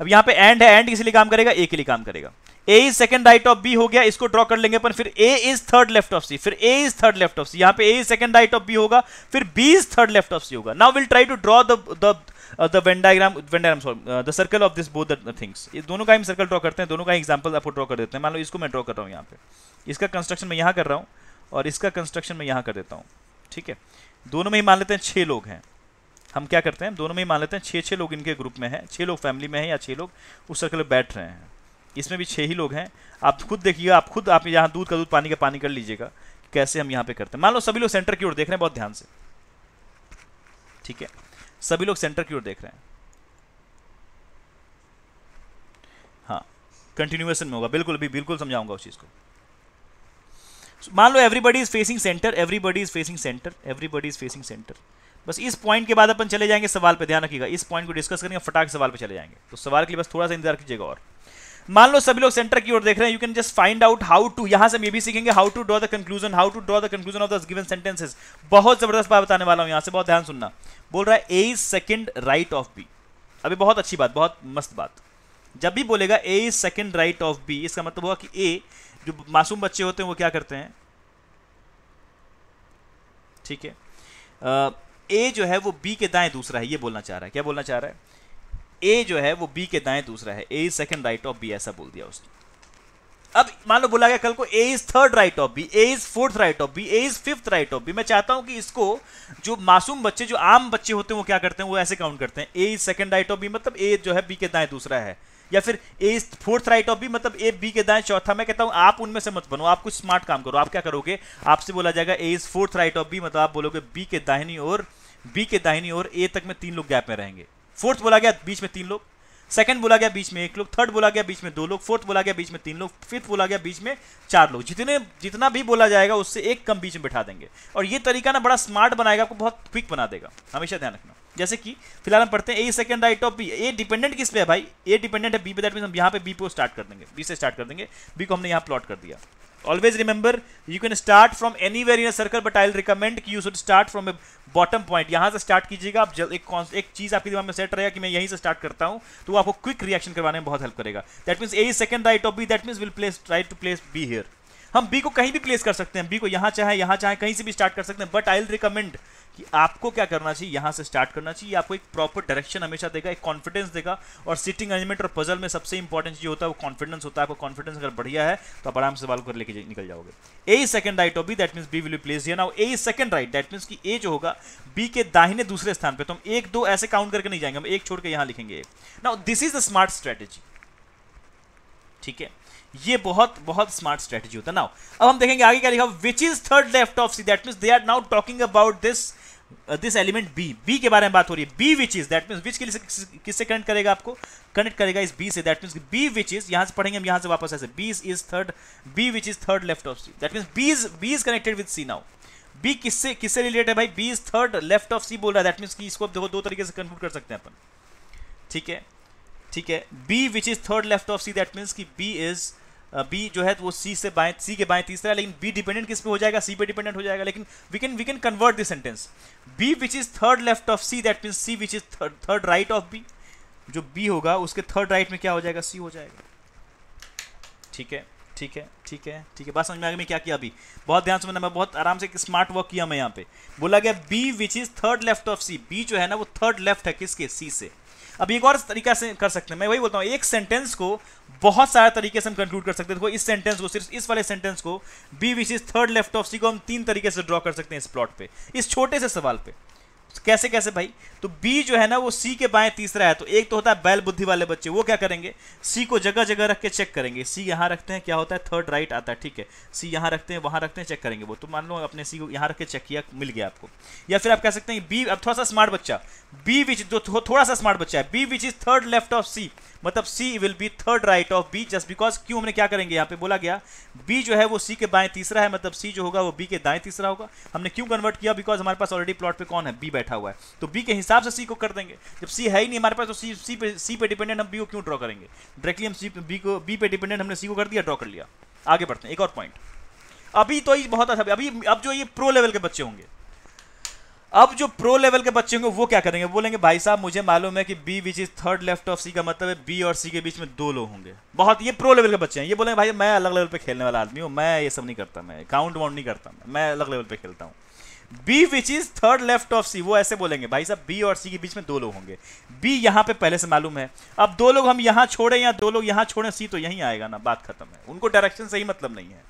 अब यहाँ पे एंड है एंड किसी लिए काम करेगा ए के लिए काम करेगा A is second right of B हो गया इसको ड्रॉ कर लेंगे अपन फिर A is third left of C फिर A is third left of C यहाँ पे A is second right of B होगा फिर B is third left of C होगा now will try to draw the the venn diagram venn diagram sorry the circle of this both the things ये दोनों का ही circle draw करते हैं दोनों का एग्जाम्पल आपको ड्रॉ कर देते हैं मान लो इसको मैं ड्रॉ कर रहा हूँ यहाँ पे इसका कंस्ट्रक्शन मैं यहाँ कर रहा हूँ और इसका कंस्ट्रक्शन मैं यहाँ कर देता हूँ ठीक है दोनों में ही मान लेते हैं छः लोग हैं हम क्या करते हैं दोनों में ही मान लेते हैं छः छः लोग इनके ग्रुप में हैं छः लोग फैमिली में हैं या छः लोग उस सर्कल में बैठ रहे हैं इसमें भी छः ही लोग हैं आप खुद देखिएगा आप खुद आप यहाँ दूध का दूध पानी का पानी कर लीजिएगा कैसे हम यहाँ पर करते हैं मान लो सभी लोग सेंटर की ओर देख रहे हैं बहुत ध्यान से ठीक है सभी लोग सेंटर की ओर देख रहे हैं हाँ कंटिन्यूएशन में होगा बिल्कुल अभी बिल्कुल समझाऊंगा उस चीज़ को मान लो everybody is facing centre everybody is facing centre everybody is facing centre बस इस पॉइंट के बाद अपन चले जाएंगे सवाल पे ध्यान रखिएगा इस पॉइंट को डिस्कस करेंगे फटाक सवाल पे चले जाएंगे तो सवाल के लिए बस थोड़ा सा इंतजार कीजिएगा और मान लो सभी लोग सेंटर की ओर देख रहे हैं you can just find out how to यहां से मे भी सीखेंगे how to draw the conclusion how to draw the conclusion of the given sentences बहुत जबरदस्त बात बताने वाला हूं यहां से बहुत ध्यान सुनना बोल रहा है A is second right of B अभी बहुत अच्छी बात बहुत मस्त बात जब भी बोलेगा A is second right of B इसका मतलब हुआ कि ए जो मासूम बच्चे होते हैं वो क्या करते हैं ठीक है ए जो है वो बी के दाएं दूसरा है ये बोलना चाह रहा है क्या बोलना चाह रहा है ए जो है वो बी के दाएं दूसरा है A is second right of B ऐसा बोल दिया उसने अब मान लो बोला गया कल को A is third right of B A is fourth right of B A is fifth right of B मैं चाहता हूं कि इसको जो मासूम बच्चे जो आम बच्चे होते हैं वो क्या करते हैं वो ऐसे काउंट करते हैं A is second right of B मतलब ए जो है बी के दाएं दूसरा है या फिर A fourth right of B मतलब ए बी के दाएं चौथा मैं कहता हूं आप उनमें से मत बनो आप कुछ स्मार्ट काम करो आप क्या करोगे आपसे बोला जाएगा A is fourth right of B मतलब आप बोलोगे बी के दाहिनी और बी के दाहिनी और ए तक में तीन लोग गैप में रहेंगे फोर्थ बोला गया बीच में तीन लोग सेकंड बोला गया बीच में एक लोग थर्ड बोला गया बीच में दो लोग फोर्थ बोला गया बीच में तीन लोग फिफ्थ बोला गया बीच में चार लोग जितने जितना भी बोला जाएगा उससे एक कम बीच में बिठा देंगे और ये तरीका ना बड़ा स्मार्ट बनाएगा आपको बहुत क्विक बना देगा हमेशा ध्यान रखना जैसे कि फिलहाल हम पढ़ते हैं A second right of B A dependent किस पे है भाई ए डिपेंडेंट है बी पे दैट मीन हम यहाँ पे बी पे स्टार्ट कर देंगे बी से स्टार्ट कर देंगे बी को हमने यहाँ प्लॉट कर दिया always remember you can start from any where in circle but I recommend कि you should start from a bottom point यहाँ से स्टार्ट कीजिएगा आप जल्द एक कौन एक चीज़ आपके दिमाग में सेट रहेगा कि मैं यहीं से स्टार्ट करता हूँ तो आपको क्विक रिएक्शन करवाने में बहुत हेल्प करेगा that means A second right of B that means will place right to place B here हम बी को कहीं भी प्लेस कर सकते हैं बी को यहाँ चाहे यहाँ चाहे कहीं से भी स्टार्ट कर सकते हैं बट आई विल रिकमेंड कि आपको क्या करना चाहिए यहाँ से स्टार्ट करना चाहिए आपको एक प्रॉपर डायरेक्शन हमेशा देगा एक कॉन्फिडेंस देगा और सिटिंग अरेंजमेंट और पजल में सबसे इंपॉर्टेंट चीज होता है वो कॉन्फिडेंस होता है आपको कॉन्फिडेंस अगर बढ़िया है तो आप आराम से सवाल कर लेके निकल जाओगे A second right of B that mean B will place ये now A second right that mean की ए जो होगा बी के दाहिने दूसरे स्थान पर तो हम एक दो ऐसे काउंट करके नहीं जाएंगे हम एक छोड़ के लिखेंगे now this is the smart strategy ठीक है ये बहुत बहुत स्मार्ट स्ट्रेटेजी होता है नाउ अब हम देखेंगे आगे क्या लिखा which is third left of C that mean they are now talking about this this element B B के बारे में बात हो रही है B which is that mean which के लिए किससे कनेक्ट करेगा आपको कनेक्ट करेगा इस बी से that mean B which is यहां से पढ़ेंगे हम यहां से वापस ऐसे B is third B which is third left of C that mean B is B is connected with C now B किससे किससे रिलेटेड है भाई B is third left of C बोल रहा है दैट मीन की इसको दो, दो तरीके से कन्फ्यूट कर सकते हैं अपन ठीक है ठीक है B which is third left of C that means की बी इज बी जो है तो वो सी से बाएं सी के बाएं तीसरा लेकिन बी डिपेंडेंट किस पे हो जाएगा सी पे डिपेंडेंट हो जाएगा लेकिन we can we can convert this sentence B which is third left of C that mean C which is third right of B जो बी होगा उसके थर्ड राइट right में क्या हो जाएगा सी हो जाएगा ठीक है ठीक है ठीक है ठीक है बात समझ में आ गई मैं क्या किया अभी बहुत ध्यान से मैंने मैं बहुत आराम से एक स्मार्ट वर्क किया मैं यहाँ पे बोला गया B which is third left of C B जो है ना वो थर्ड लेफ्ट है किसके सी से अब एक और तरीका से कर सकते हैं मैं वही बोलता हूँ एक सेंटेंस को बहुत सारे तरीके से हम कंक्लूड कर सकते हैं देखो इस सेंटेंस को सिर्फ इस वाले सेंटेंस को B which is third left of C को हम तीन तरीके से ड्रॉ कर सकते हैं इस प्लॉट पे इस छोटे से सवाल पे कैसे कैसे भाई तो बी जो है ना वो सी के बाएं तीसरा है तो एक तो होता है बैल बुद्धि वाले बच्चे वो क्या करेंगे सी को जगह जगह रख के चेक करेंगे सी यहाँ रखते हैं क्या होता है थर्ड राइट आता है ठीक है सी यहाँ रखते हैं वहाँ रखते हैं चेक करेंगे वो तो मान लो अपने सी को यहाँ रख के चेक किया मिल गया आपको या फिर आप कह सकते हैं बी अब थोड़ा सा स्मार्ट बच्चा बी विच जो थो, थोड़ा सा स्मार्ट बच्चा है B which is third left of C मतलब C will be third right of B just because क्यों हमने क्या करेंगे यहाँ पे बोला गया बी जो है वो सी के बाएं तीसरा है मतलब सी जो होगा वो बी के दाएं तीसरा होगा हमने क्यों कन्वर्ट किया बिकॉज हमारे पास ऑलरेडी प्लॉट पर कौन है बी बैठा हुआ है तो बी के हिसाब से सी को कर देंगे जब सी है ही नहीं हमारे पास तो सी सी पे सी पे डिपेंडेंट हम बी को क्यों ड्रॉ करेंगे डायरेक्टली हम सी बी को बी पे डिपेंडेंट हमने सी को कर दिया ड्रॉ कर लिया आगे बढ़ते हैं एक और पॉइंट अभी तो ये बहुत अच्छा अभी अब जो ये प्रो लेवल के बच्चे होंगे अब जो प्रो लेवल के बच्चे होंगे वो क्या करेंगे बोलेंगे भाई साहब मुझे मालूम है कि B which is third left of C का मतलब है बी और सी के बीच में दो लोग होंगे बहुत ये प्रो लेवल के बच्चे हैं ये बोलेंगे भाई मैं अलग लेवल पे खेलने वाला आदमी हूँ मैं ये सब नहीं करता मैं काउंट वाउंट नहीं करता मैं, मैं अलग लेवल पे खेलता हूँ B which is third left of C वो ऐसे बोलेंगे भाई साहब बी और सी के बीच में दो लोग होंगे बी यहां पे पहले से मालूम है अब दो लोग हम यहां छोड़े या दो लोग यहां छोड़े सी तो यहीं आएगा ना बात खत्म है उनको डायरेक्शन सही मतलब नहीं है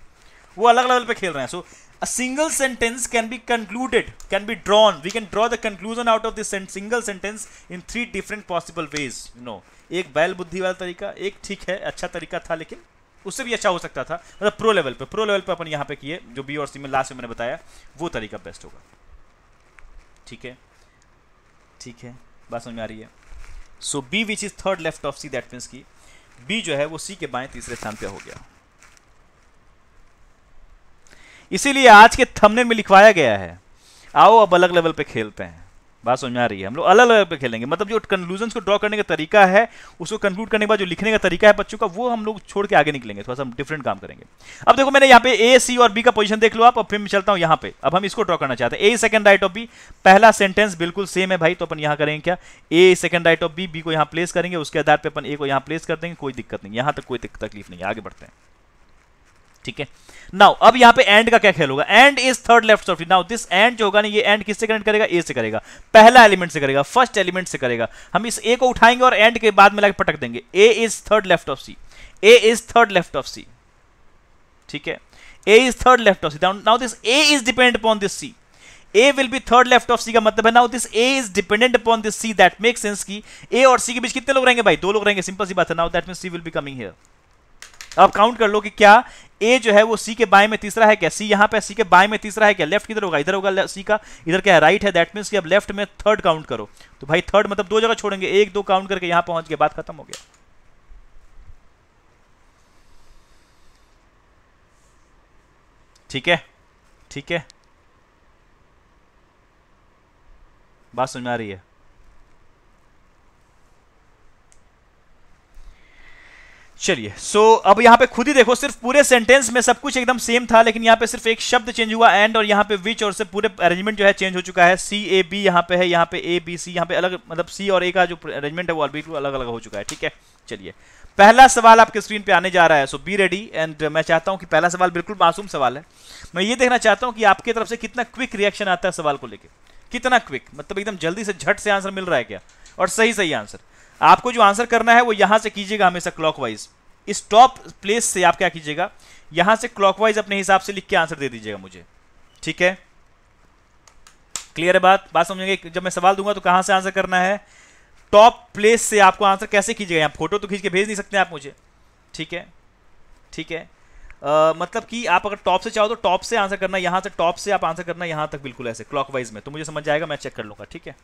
वो अलग लेवल पे खेल रहे हैं so a single sentence can be concluded can be drawn we can draw the conclusion out of this single sentence in three different possible ways no एक बैल बुद्धि वाला तरीका एक ठीक है अच्छा तरीका था लेकिन उससे भी अच्छा हो सकता था मतलब प्रो लेवल पे प्रो लेवल पे अपन यहाँ पे किए जो बी और सी में लास्ट में मैंने बताया वो तरीका बेस्ट होगा ठीक है ठीक है बात समझ में आ रही है so B which is third left of C that means की बी जो है वो सी के बाएं तीसरे स्थान पे हो गया इसीलिए आज के थंबनेल में लिखवाया गया है आओ अब अलग लेवल पे खेलते हैं बात समझ में आ रही है हम लोग अलग अलग पे खेलेंगे मतलब जो कंक्लूजन को ड्रॉ करने का तरीका है उसको कंक्लूड करने के बाद जो लिखने का तरीका है बच्चों का वो हम लोग छोड़ के आगे निकलेंगे थोड़ा सा हम डिफरेंट काम करेंगे अब देखो मैंने यहाँ पे ए सी और बी का पोजिशन देख लो आप फिर मैं चलता हूँ यहाँ पे अब हम इसको ड्रॉ करना चाहते हैं A second right of B पहला सेंटेंस बिल्कुल सेम है भाई तो अपन यहाँ करेंगे क्या A second right of B B को यहाँ प्लेस करेंगे उसके आधार पर अपन ए को यहाँ प्लेस कर देंगे कोई दिक्कत नहीं यहाँ तक कोई तकलीफ नहीं आगे बढ़ते हैं ठीक है नाउ अब यहां पे एंड का क्या खेल होगा and is third left soft now this and जो होगा ना ये एंड किससे कनेक्ट करेगा ए से करेगा पहला एलिमेंट से करेगा फर्स्ट एलिमेंट से करेगा हम इस ए को उठाएंगे और एंड के बाद में लाके पटक देंगे A is third left of C A is third left of C ठीक है A is third left of C now this A is depend upon this C A will be third left of C का मतलब है now this A is dependent upon this C that make sense की A और सी के बीच कितने लोग रहेंगे भाई दो लोग रहेंगे सिंपल सी बात है now that mean C will be coming here अब काउंट कर लो कि क्या ए जो है वो सी के बाएं में तीसरा है क्या सी यहां पे सी के बाएं में तीसरा है क्या लेफ्ट किधर होगा इधर होगा सी का इधर क्या है राइट है दैट मीन्स कि अब लेफ्ट में थर्ड काउंट करो तो भाई थर्ड मतलब दो जगह छोड़ेंगे एक दो काउंट करके यहां पहुंच के बात खत्म हो गया ठीक है ठीक है बात समझ में आ रही है चलिए सो so, अब यहाँ पे खुद ही देखो सिर्फ पूरे सेंटेंस में सब कुछ एकदम सेम था लेकिन यहाँ पे सिर्फ एक शब्द चेंज हुआ एंड और यहाँ पे विच और से पूरे अरेंजमेंट जो है चेंज हो चुका है सी ए बी यहाँ पे है यहाँ पे ए बी सी यहाँ पे अलग मतलब सी और ए का जो अरेंजमेंट है वो बिल्कुल अलग अलग हो चुका है ठीक है चलिए पहला सवाल आपके स्क्रीन पे आने जा रहा है सो बी रेडी एंड मैं चाहता हूँ कि पहला सवाल बिल्कुल मासूम सवाल है मैं ये देखना चाहता हूँ कि आपकी तरफ से कितना क्विक रिएक्शन आता है सवाल को लेकर कितना क्विक मतलब एकदम जल्दी से झट से आंसर मिल रहा है क्या और सही सही आंसर आपको जो आंसर करना है वो यहां से कीजिएगा हमेशा क्लॉकवाइज इस टॉप प्लेस से आप क्या कीजिएगा यहां से क्लॉकवाइज अपने हिसाब से लिख के आंसर दे दीजिएगा मुझे ठीक है क्लियर है बात बात समझेंगे जब मैं सवाल दूंगा तो कहां से आंसर करना है टॉप प्लेस से आपको आंसर कैसे कीजिएगा यहां फोटो तो खींच के भेज नहीं सकते आप मुझे ठीक है ठीक है आ, मतलब कि आप अगर टॉप से चाहो तो टॉप से आंसर करना यहां से टॉप से आप आंसर करना यहां तक बिल्कुल ऐसे क्लॉकवाइज में तो मुझे समझ जाएगा मैं चेक कर लूंगा ठीक है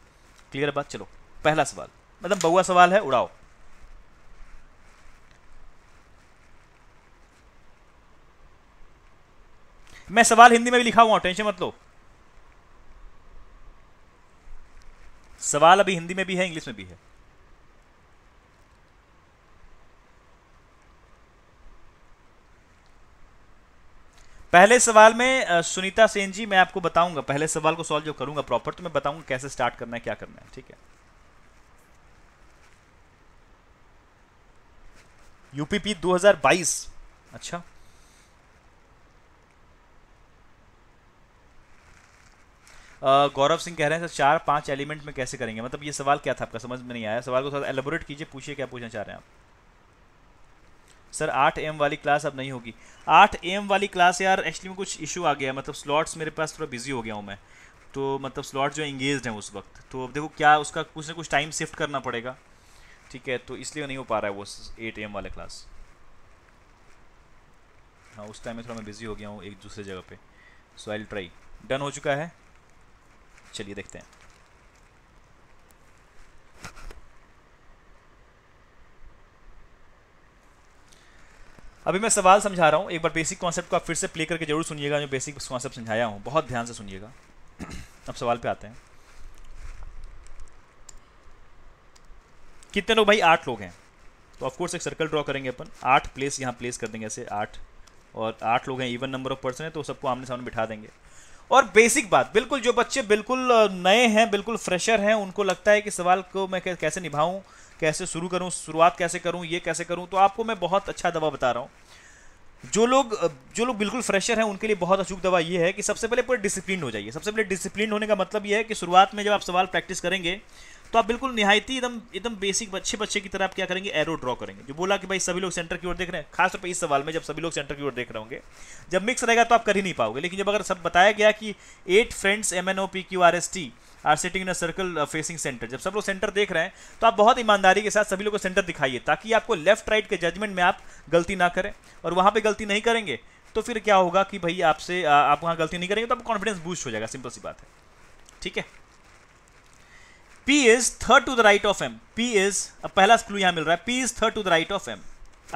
क्लियर बात चलो पहला सवाल मतलब बउआ सवाल है उड़ाओ मैं सवाल हिंदी में भी लिखा हुआ टेंशन मत लो सवाल अभी हिंदी में भी है इंग्लिश में भी है पहले सवाल में सुनीता सेन जी मैं आपको बताऊंगा पहले सवाल को सॉल्व जो करूंगा प्रॉपर तो मैं बताऊंगा कैसे स्टार्ट करना है क्या करना है ठीक है यूपीपी 2022 अच्छा गौरव सिंह कह रहे हैं सर चार पांच एलिमेंट में कैसे करेंगे मतलब ये सवाल क्या था आपका समझ में नहीं आया सवाल को थोड़ा एलोबोरेट कीजिए पूछिए क्या पूछना चाह रहे हैं आप सर आठ एम वाली क्लास अब नहीं होगी आठ एम वाली क्लास यार एक्चुअली में कुछ इशू आ गया मतलब स्लॉट्स मेरे पास थोड़ा बिजी हो गया हूँ मैं तो मतलब स्लॉट जो इंगेज हैं उस वक्त तो अब देखो क्या उसका कुछ ना कुछ टाइम शिफ्ट करना पड़ेगा ठीक है तो इसलिए नहीं हो पा रहा है वो एट एम वाले क्लास हाँ उस टाइम में थोड़ा मैं बिज़ी हो गया हूँ एक दूसरे जगह पे सो आई ट्राई डन हो चुका है चलिए देखते हैं अभी मैं सवाल समझा रहा हूँ एक बार बेसिक कॉन्सेप्ट को आप फिर से प्ले करके जरूर सुनिएगा जो बेसिक कॉन्सेप्ट समझाया हूँ बहुत ध्यान से सुनिएगा अब सवाल पे आते हैं कितने लोग भाई आठ लोग हैं तो ऑफकोर्स एक सर्कल ड्रॉ करेंगे अपन आठ प्लेस यहाँ प्लेस कर देंगे ऐसे आठ और आठ लोग हैं इवन नंबर ऑफ पर्सन है तो सबको आमने सामने बिठा देंगे और बेसिक बात बिल्कुल जो बच्चे बिल्कुल नए हैं बिल्कुल फ्रेशर हैं उनको लगता है कि सवाल को मैं कैसे निभाऊं कैसे शुरू करूँ शुरुआत कैसे करूँ ये कैसे करूँ तो आपको मैं बहुत अच्छा दवा बता रहा हूँ जो लोग जो लोग बिल्कुल फ्रेशर हैं उनके लिए बहुत अचूक दवा ये है कि सबसे पहले पूरे डिसिप्लिन हो जाइए सबसे पहले डिसिप्लिन होने का मतलब ये है कि शुरुआत में जब आप सवाल प्रैक्टिस करेंगे तो आप बिल्कुल निहायती एकदम एकदम बेसिक बच्चे बच्चे की तरह आप क्या करेंगे एरो ड्रॉ करेंगे जो बोला कि भाई सभी लोग सेंटर की ओर देख रहे हैं खासतौर पर इस सवाल में जब सभी लोग सेंटर की ओर देख रहे होंगे जब मिक्स रहेगा तो आप कर ही नहीं पाओगे लेकिन जब अगर सब बताया गया कि eight friends M N O P Q R S T are sitting in a circle facing centre जब सब लोग सेंटर देख रहे हैं तो आप बहुत ईमानदारी के साथ सभी लोग को सेंटर दिखाइए ताकि आपको लेफ्ट राइट के जजमेंट में आप गलती ना करें और वहाँ पर गलती नहीं करेंगे तो फिर क्या होगा कि भाई आपसे uh, आप वहाँ गलती नहीं करेंगे तो आप कॉन्फिडेंस बूस्ट हो जाएगा सिंपल सी बात है ठीक है P is third to the right of M P is अब पहला क्लू यहां मिल रहा है P is third to the right of M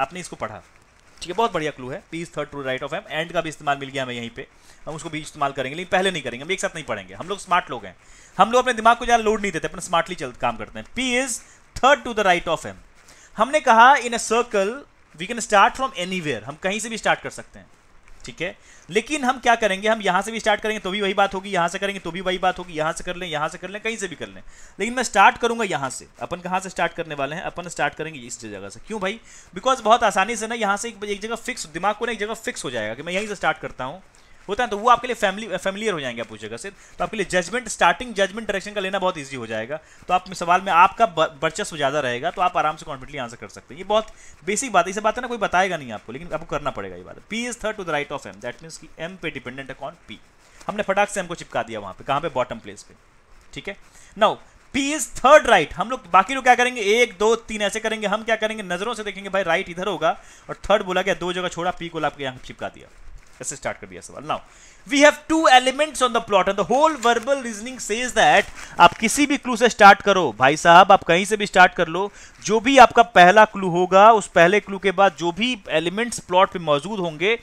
आपने इसको पढ़ा ठीक है बहुत बढ़िया क्लू है is third third to right of M and का भी इस्तेमाल मिल गया हमें यहीं पे हम उसको भी इस्तेमाल करेंगे लेकिन पहले नहीं करेंगे हम एक साथ नहीं पढ़ेंगे हम लोग स्मार्ट लोग हैं हम लोग अपने दिमाग को ज़्यादा लोड नहीं देते अपने स्मार्टली चल काम करते हैं P is third to the right of M हमने कहा in a circle we can start from any हम कहीं से भी स्टार्ट कर सकते हैं ठीक है लेकिन हम क्या करेंगे हम यहां से भी स्टार्ट करेंगे तो भी वही बात होगी यहां से करेंगे तो भी वही बात होगी यहां से कर लें यहां से कर लें कहीं से भी कर लें लेकिन मैं स्टार्ट करूंगा यहां से अपन कहां से स्टार्ट करने वाले हैं अपन स्टार्ट करेंगे इस जगह से क्यों भाई बिकॉज बहुत आसानी से ना यहाँ से एक जगह फिक्स दिमाग को ना एक जगह फिक्स हो जाएगा कि मैं यहीं से स्टार्ट करता हूं होता है तो वो आपके लिए फैमिली फैमिलियर हो जाएंगे आप उस जगह से तो आपके लिए जजमेंट स्टार्टिंग जजमेंट डायरेक्शन का लेना बहुत ईजी हो जाएगा तो आप सवाल में आपका वर्चस्व ज़्यादा रहेगा तो आप आराम से कॉन्फिडेंटली आंसर कर सकते हैं ये बहुत बेसिक बात है इसे बात है ना कोई बताएगा नहीं आपको लेकिन आपको करना पड़ेगा ये बात P is third to the right of M that means की एम पे डिपेंडेंट अकॉन पी हमने फटाक से एम को चिपका दिया वहां पे कहां पे बॉटम प्लेस पे ठीक है now P is third right हम लोग बाकी लोग क्या करेंगे एक दो तीन ऐसे करेंगे हम क्या करेंगे नजरों से देखेंगे भाई राइट इधर होगा और थर्ड बोला गया दो जगह छोड़ा पी को आपके यहां चिपका दिया ऐसे स्टार्ट कर दिया सवाल now we have two elements on the plot and the whole verbal reasoning says that आप किसी भी क्लू से स्टार्ट करो भाई साहब आप कहीं से भी स्टार्ट कर लो जो भी आपका पहला क्लू होगा उस पहले क्लू के बाद जो भी एलिमेंट्स प्लॉट पे मौजूद होंगे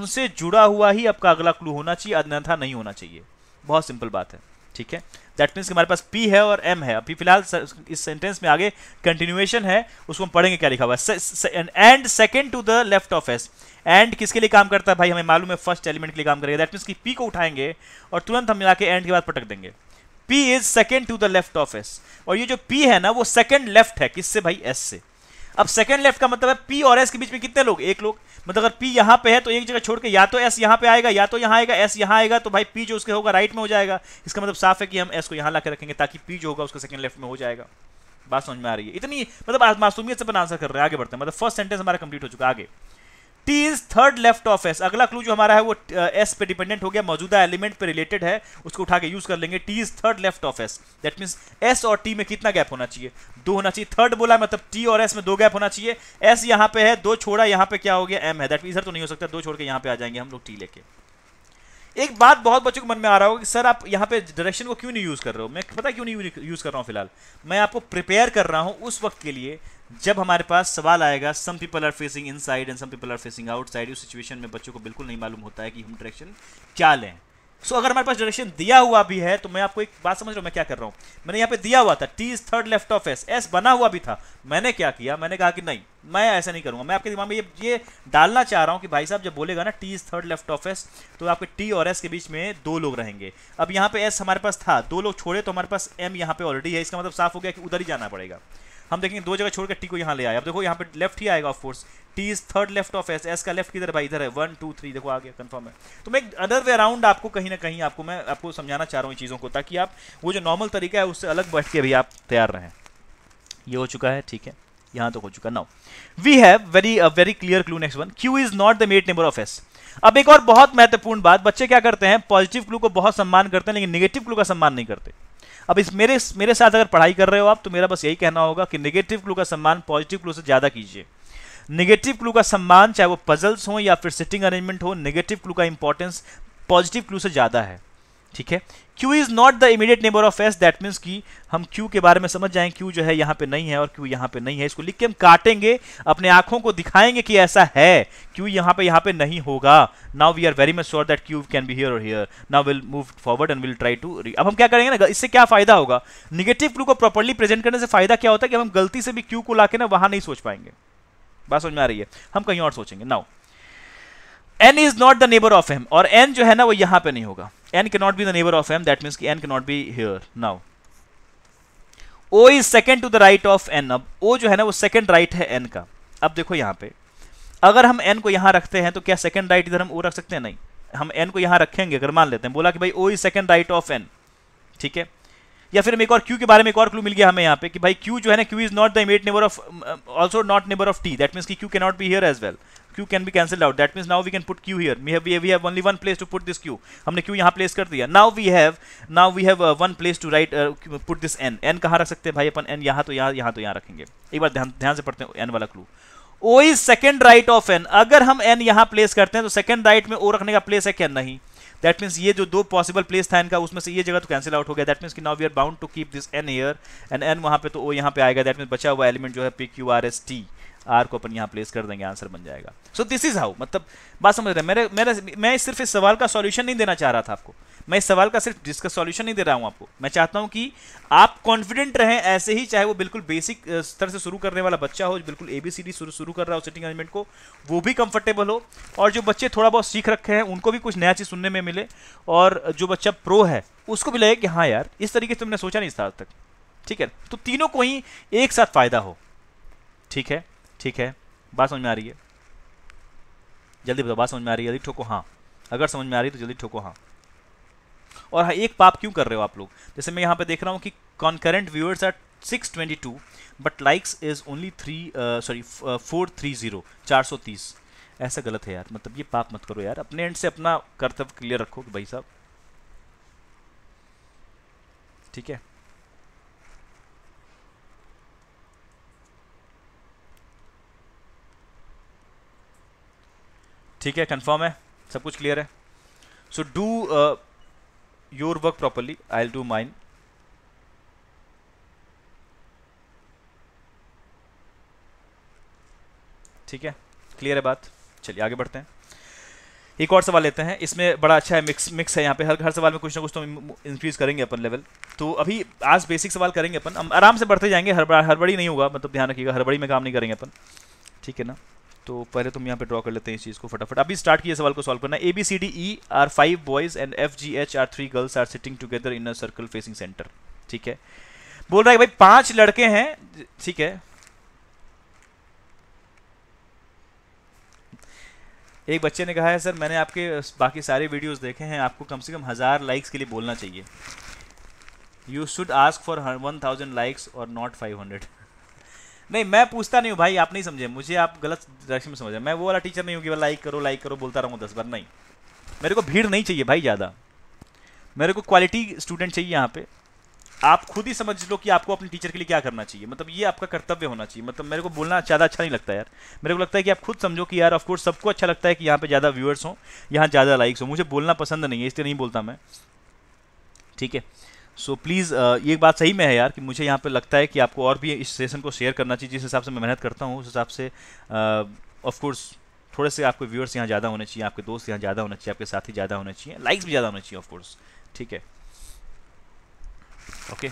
उनसे जुड़ा हुआ ही आपका अगला क्लू होना चाहिए अन्यथा नहीं होना चाहिए बहुत सिंपल बात है ठीक है दैट मीन्स हमारे पास पी है और एम है अभी फिलहाल इस सेंटेंस में आगे कंटिन्यूएशन है उसको हम पढ़ेंगे क्या लिखा हुआ है and second to the left of S and किसके लिए काम करता है भाई हमें मालूम है फर्स्ट एलिमेंट के लिए काम करेगा दैट मीन्स कि पी को उठाएंगे और तुरंत हम मिला के एंड के बाद पटक देंगे P is second to the left of S और ये जो पी है ना वो सेकेंड लेफ्ट है किससे भाई एस से अब सेकंड लेफ्ट का मतलब है पी और एस के बीच में कितने लोग एक लोग मतलब अगर पी यहां पे है तो एक जगह छोड़ के या तो एस यहां पे आएगा या तो यहाँ आएगा एस यहां आएगा तो भाई पी जो उसके होगा राइट में हो जाएगा इसका मतलब साफ है कि हम एस को यहां ला रखेंगे ताकि पी जो होगा उसका सेकंड लेफ्ट में हो जाएगा बात समझ में आ रही है इतनी मतलब मासूमियत से अपन आंसर कर रहे हैं आगे बढ़ते हैं मतलब फर्स्ट सेंटेंस हमारा कंप्लीट हो चुका आगे T is third left of S अगला क्लू जो हमारा है वो एस uh, पे डिपेंडेंट हो गया मौजूदा एलिमेंट पे रिलेटेड है उसको उठा के यूज कर लेंगे T is third left of S that means S और टी में कितना गैप होना चाहिए दो होना चाहिए थर्ड बोला मतलब टी और एस में दो गैप होना चाहिए एस यहाँ पे है दो छोड़ा यहाँ पे क्या हो गया एम है दैट मीन इधर तो नहीं हो सकता दो छोड़ के यहाँ पे आ जाएंगे हम लोग टी लेके एक बात बहुत बच्चों के मन में आ रहा होगा कि सर आप यहाँ पे डायरेक्शन को क्यों नहीं यूज़ कर रहे हो मैं पता क्यों नहीं यूज़ कर रहा हूँ फिलहाल मैं आपको प्रिपेयर कर रहा हूँ उस वक्त के लिए जब हमारे पास सवाल आएगा some people are facing inside and some people are facing outside उस सिचुएशन में बच्चों को बिल्कुल नहीं मालूम होता है कि हम डायरेक्शन क्या लें सो अगर हमारे पास डायरेक्शन दिया हुआ भी है तो मैं आपको एक बात समझ रहा हूँ मैं क्या कर रहा हूँ मैंने यहाँ पे दिया हुआ था T is third left of S S बना हुआ भी था मैंने क्या किया मैंने कहा कि नहीं मैं ऐसा नहीं करूंगा मैं आपके दिमाग में ये ये डालना चाह रहा हूँ कि भाई साहब जब बोलेगा ना T is third left of S तो आपके टी और एस के बीच में दो लोग रहेंगे अब यहाँ पे एस हमारे पास था दो लोग छोड़े तो हमारे पास एम यहाँ पे ऑलरेडी है इसका मतलब साफ हो गया कि उधर ही जाना पड़ेगा हम देखेंगे दो जगह छोड़ के टी को यहाँ ले आया अब देखो यहाँ पे लेफ्ट ही आएगा of course T is third left of S S का लेफ्ट किधर भाई इधर है वन टू थ्री देखो आगे कंफर्म है तो मैं अदर वे अराउंड आपको कहीं ना कहीं आपको मैं आपको समझाना चाह रहा हूँ चीज़ों को ताकि आप वो जो नॉर्मल तरीका है उससे अलग बैठ के भी आप तैयार रहें ये हो चुका है ठीक है यहाँ तो हो चुका now we have very very clear clue next one Q is not the immediate neighbour of S अब एक और बहुत महत्वपूर्ण बात बच्चे क्या करते हैं पॉजिटिव क्लू को बहुत सम्मान करते हैं लेकिन निगेटिव क्लू का सम्मान नहीं करते अब इस मेरे मेरे साथ अगर पढ़ाई कर रहे हो आप तो मेरा बस यही कहना होगा कि निगेटिव क्लू का सम्मान पॉजिटिव क्लू से ज़्यादा कीजिए निगेटिव क्लू का सम्मान चाहे वो पजल्स हो या फिर सिटिंग अरेंजमेंट हो निगेटिव क्लू का इंपॉर्टेंस पॉजिटिव क्लू से ज़्यादा है ठीक है Q is not the immediate neighbour of S that means कि हम Q के बारे में समझ जाएं Q जो है यहाँ पे नहीं है और Q यहाँ पे नहीं है इसको लिख के हम काटेंगे अपने आंखों को दिखाएंगे कि ऐसा है Q यहाँ पे यहाँ पे नहीं होगा now we are very much sure that Q can be here और here now will move forward and will try to अब हम क्या करेंगे ना इससे क्या फायदा होगा निगेटिव क्लू को प्रॉपरली प्रेजेंट करने से फायदा क्या होता है कि हम गलती से भी क्यू को ला ना वहां नहीं सोच पाएंगे बात समझ में आ रही है हम कहीं और सोचेंगे now N is not the neighbour of M और एन जो है ना वो यहाँ पे नहीं होगा n cannot be the neighbor of m that means ki n cannot be here now o is second to the right of n अब ओ जो है ना वो second right है n का अब देखो यहाँ पे अगर हम एन को यहां रखते हैं तो क्या सेकेंड राइट इधर हम ओ रख सकते हैं नहीं हम एन को यहां रखेंगे अगर मान लेते हैं बोला कि भाई o is second right of n ठीक है या फिर हमें एक और क्यू के बारे में एक और क्लू मिल गया हमें यहाँ पे कि भाई क्यू जो है ना q is not the immediate neighbour of also not neighbour of T that means कि q cannot be here as well Q can be cancelled out. That means now we can put Q here. We have we have, we have only one place to put this Q. हमने Q यहाँ place कर दिया. Now we have now we have uh, one place to write uh, put this N. N कहाँ रख सकते हैं भाई अपन N यहाँ तो यहाँ यहाँ तो यहाँ रखेंगे. एक बार ध्यान ध्यान से पढ़ते हैं N वाला clue. O is second right of n. अगर हम n यहाँ place करते हैं तो second right में O रखने का place है क्या नहीं That means ये जो दो पॉसिबल प्लेस था इनका उसमें से ये जगह तो कैंसिल आउट हो गया दैट मीन्स कि now we are bound to keep this N here and N वहाँ पे तो ओ यहाँ पे आएगा दैट मीन्स बचा हुआ एलिमेंट जो है P Q R S T R को अपन यहाँ प्लेस कर देंगे आंसर बन जाएगा सो दिस इज हाउ मतलब बात समझ रहे मेरे मेरे मैं सिर्फ इस सवाल का सॉल्यूशन नहीं देना चाह रहा था आपको मैं इस सवाल का सिर्फ जिसका सॉल्यूशन नहीं दे रहा हूँ आपको मैं चाहता हूँ कि आप कॉन्फिडेंट रहें ऐसे ही चाहे वो बिल्कुल बेसिक स्तर से शुरू करने वाला बच्चा हो बिल्कुल ए बी सी डी शुरू कर रहा हो सिटिंग अरेंजमेंट को वो भी कंफर्टेबल हो और जो बच्चे थोड़ा बहुत सीख रखे हैं उनको भी कुछ नया चीज़ सुनने में मिले और जो बच्चा प्रो है उसको भी लगे कि हाँ यार इस तरीके से तुमने तो सोचा नहीं था आज तक ठीक है तो तीनों को ही एक साथ फ़ायदा हो ठीक है ठीक है बात समझ में आ रही है जल्दी बताओ बात समझ में आ रही है जल्दी ठोको हाँ अगर समझ में आ रही है तो जल्दी ठोको हाँ और हाँ एक पाप क्यों कर रहे हो आप लोग जैसे मैं यहाँ पे देख रहा हूँ कि concurrent viewers are 622 but likes is only three sorry four three zero चार सौ तीस ऐसा गलत है यार मतलब ये पाप मत करो यार अपने एंड से अपना कर्तव्य क्लियर रखो कि भाई साहब ठीक है ठीक है कन्फर्म है सब कुछ क्लियर है so do your work properly I do mine ठीक है क्लियर है बात चलिए आगे बढ़ते हैं एक और सवाल लेते हैं इसमें बड़ा अच्छा है मिक्स मिक्स है यहाँ पे हर हर सवाल में कुछ ना कुछ तो इंक्रीज करेंगे अपन लेवल तो अभी आज बेसिक सवाल करेंगे अपन हम आराम से बढ़ते जाएंगे हर हरबड़ी नहीं होगा मतलब ध्यान रखिएगा हरबड़ी में काम नहीं करेंगे अपन ठीक है ना तो पहले तुम यहाँ पे ड्रॉ कर लेते हैं इस चीज़ को फटाफट अभी स्टार्ट किया सवाल को सॉल्व करना A B C D E are five boys and F G H are three girls are sitting together in a circle facing centre ठीक है बोल रहा है भाई पांच लड़के हैं ठीक है एक बच्चे ने कहा है सर मैंने आपके बाकी सारे वीडियोस देखे हैं आपको कम से कम हज़ार लाइक्स के लिए बोलना चाहिए you should ask for one thousand likes और नॉट फाइव हंड्रेड नहीं मैं पूछता नहीं हूँ भाई आप नहीं समझे मुझे आप गलत डायरेक्शन में समझे मैं वो वाला टीचर नहीं हूँ कि लाइक करो लाइक करो बोलता रहूँ दस बार नहीं मेरे को भीड़ नहीं चाहिए भाई ज़्यादा मेरे को क्वालिटी स्टूडेंट चाहिए यहाँ पे आप खुद ही समझ लो कि आपको अपने टीचर के लिए क्या करना चाहिए मतलब ये आपका कर्तव्य होना चाहिए मतलब मेरे को बोलना ज़्यादा अच्छा नहीं लगता यार मेरे को लगता है कि आप खुद समझो कि यार ऑफकोर्स सबको अच्छा लगता है कि यहाँ पे ज़्यादा व्यूअर्स हों यहाँ ज़्यादा लाइक्स हो मुझे बोलना पसंद नहीं है इसलिए नहीं बोलता मैं ठीक है सो so, प्लीज़ uh, ये बात सही में है यार कि मुझे यहाँ पे लगता है कि आपको और भी इस सेशन को शेयर करना चाहिए जिस हिसाब से मैं मेहनत करता हूँ उस हिसाब से ऑफकोर्स uh, थोड़े से आपके व्यूअर्स यहाँ ज़्यादा होने चाहिए आपके दोस्त यहाँ ज़्यादा होने चाहिए आपके साथी ज़्यादा होने चाहिए लाइक्स भी ज़्यादा होने चाहिए ऑफकोर्स ठीक है ओके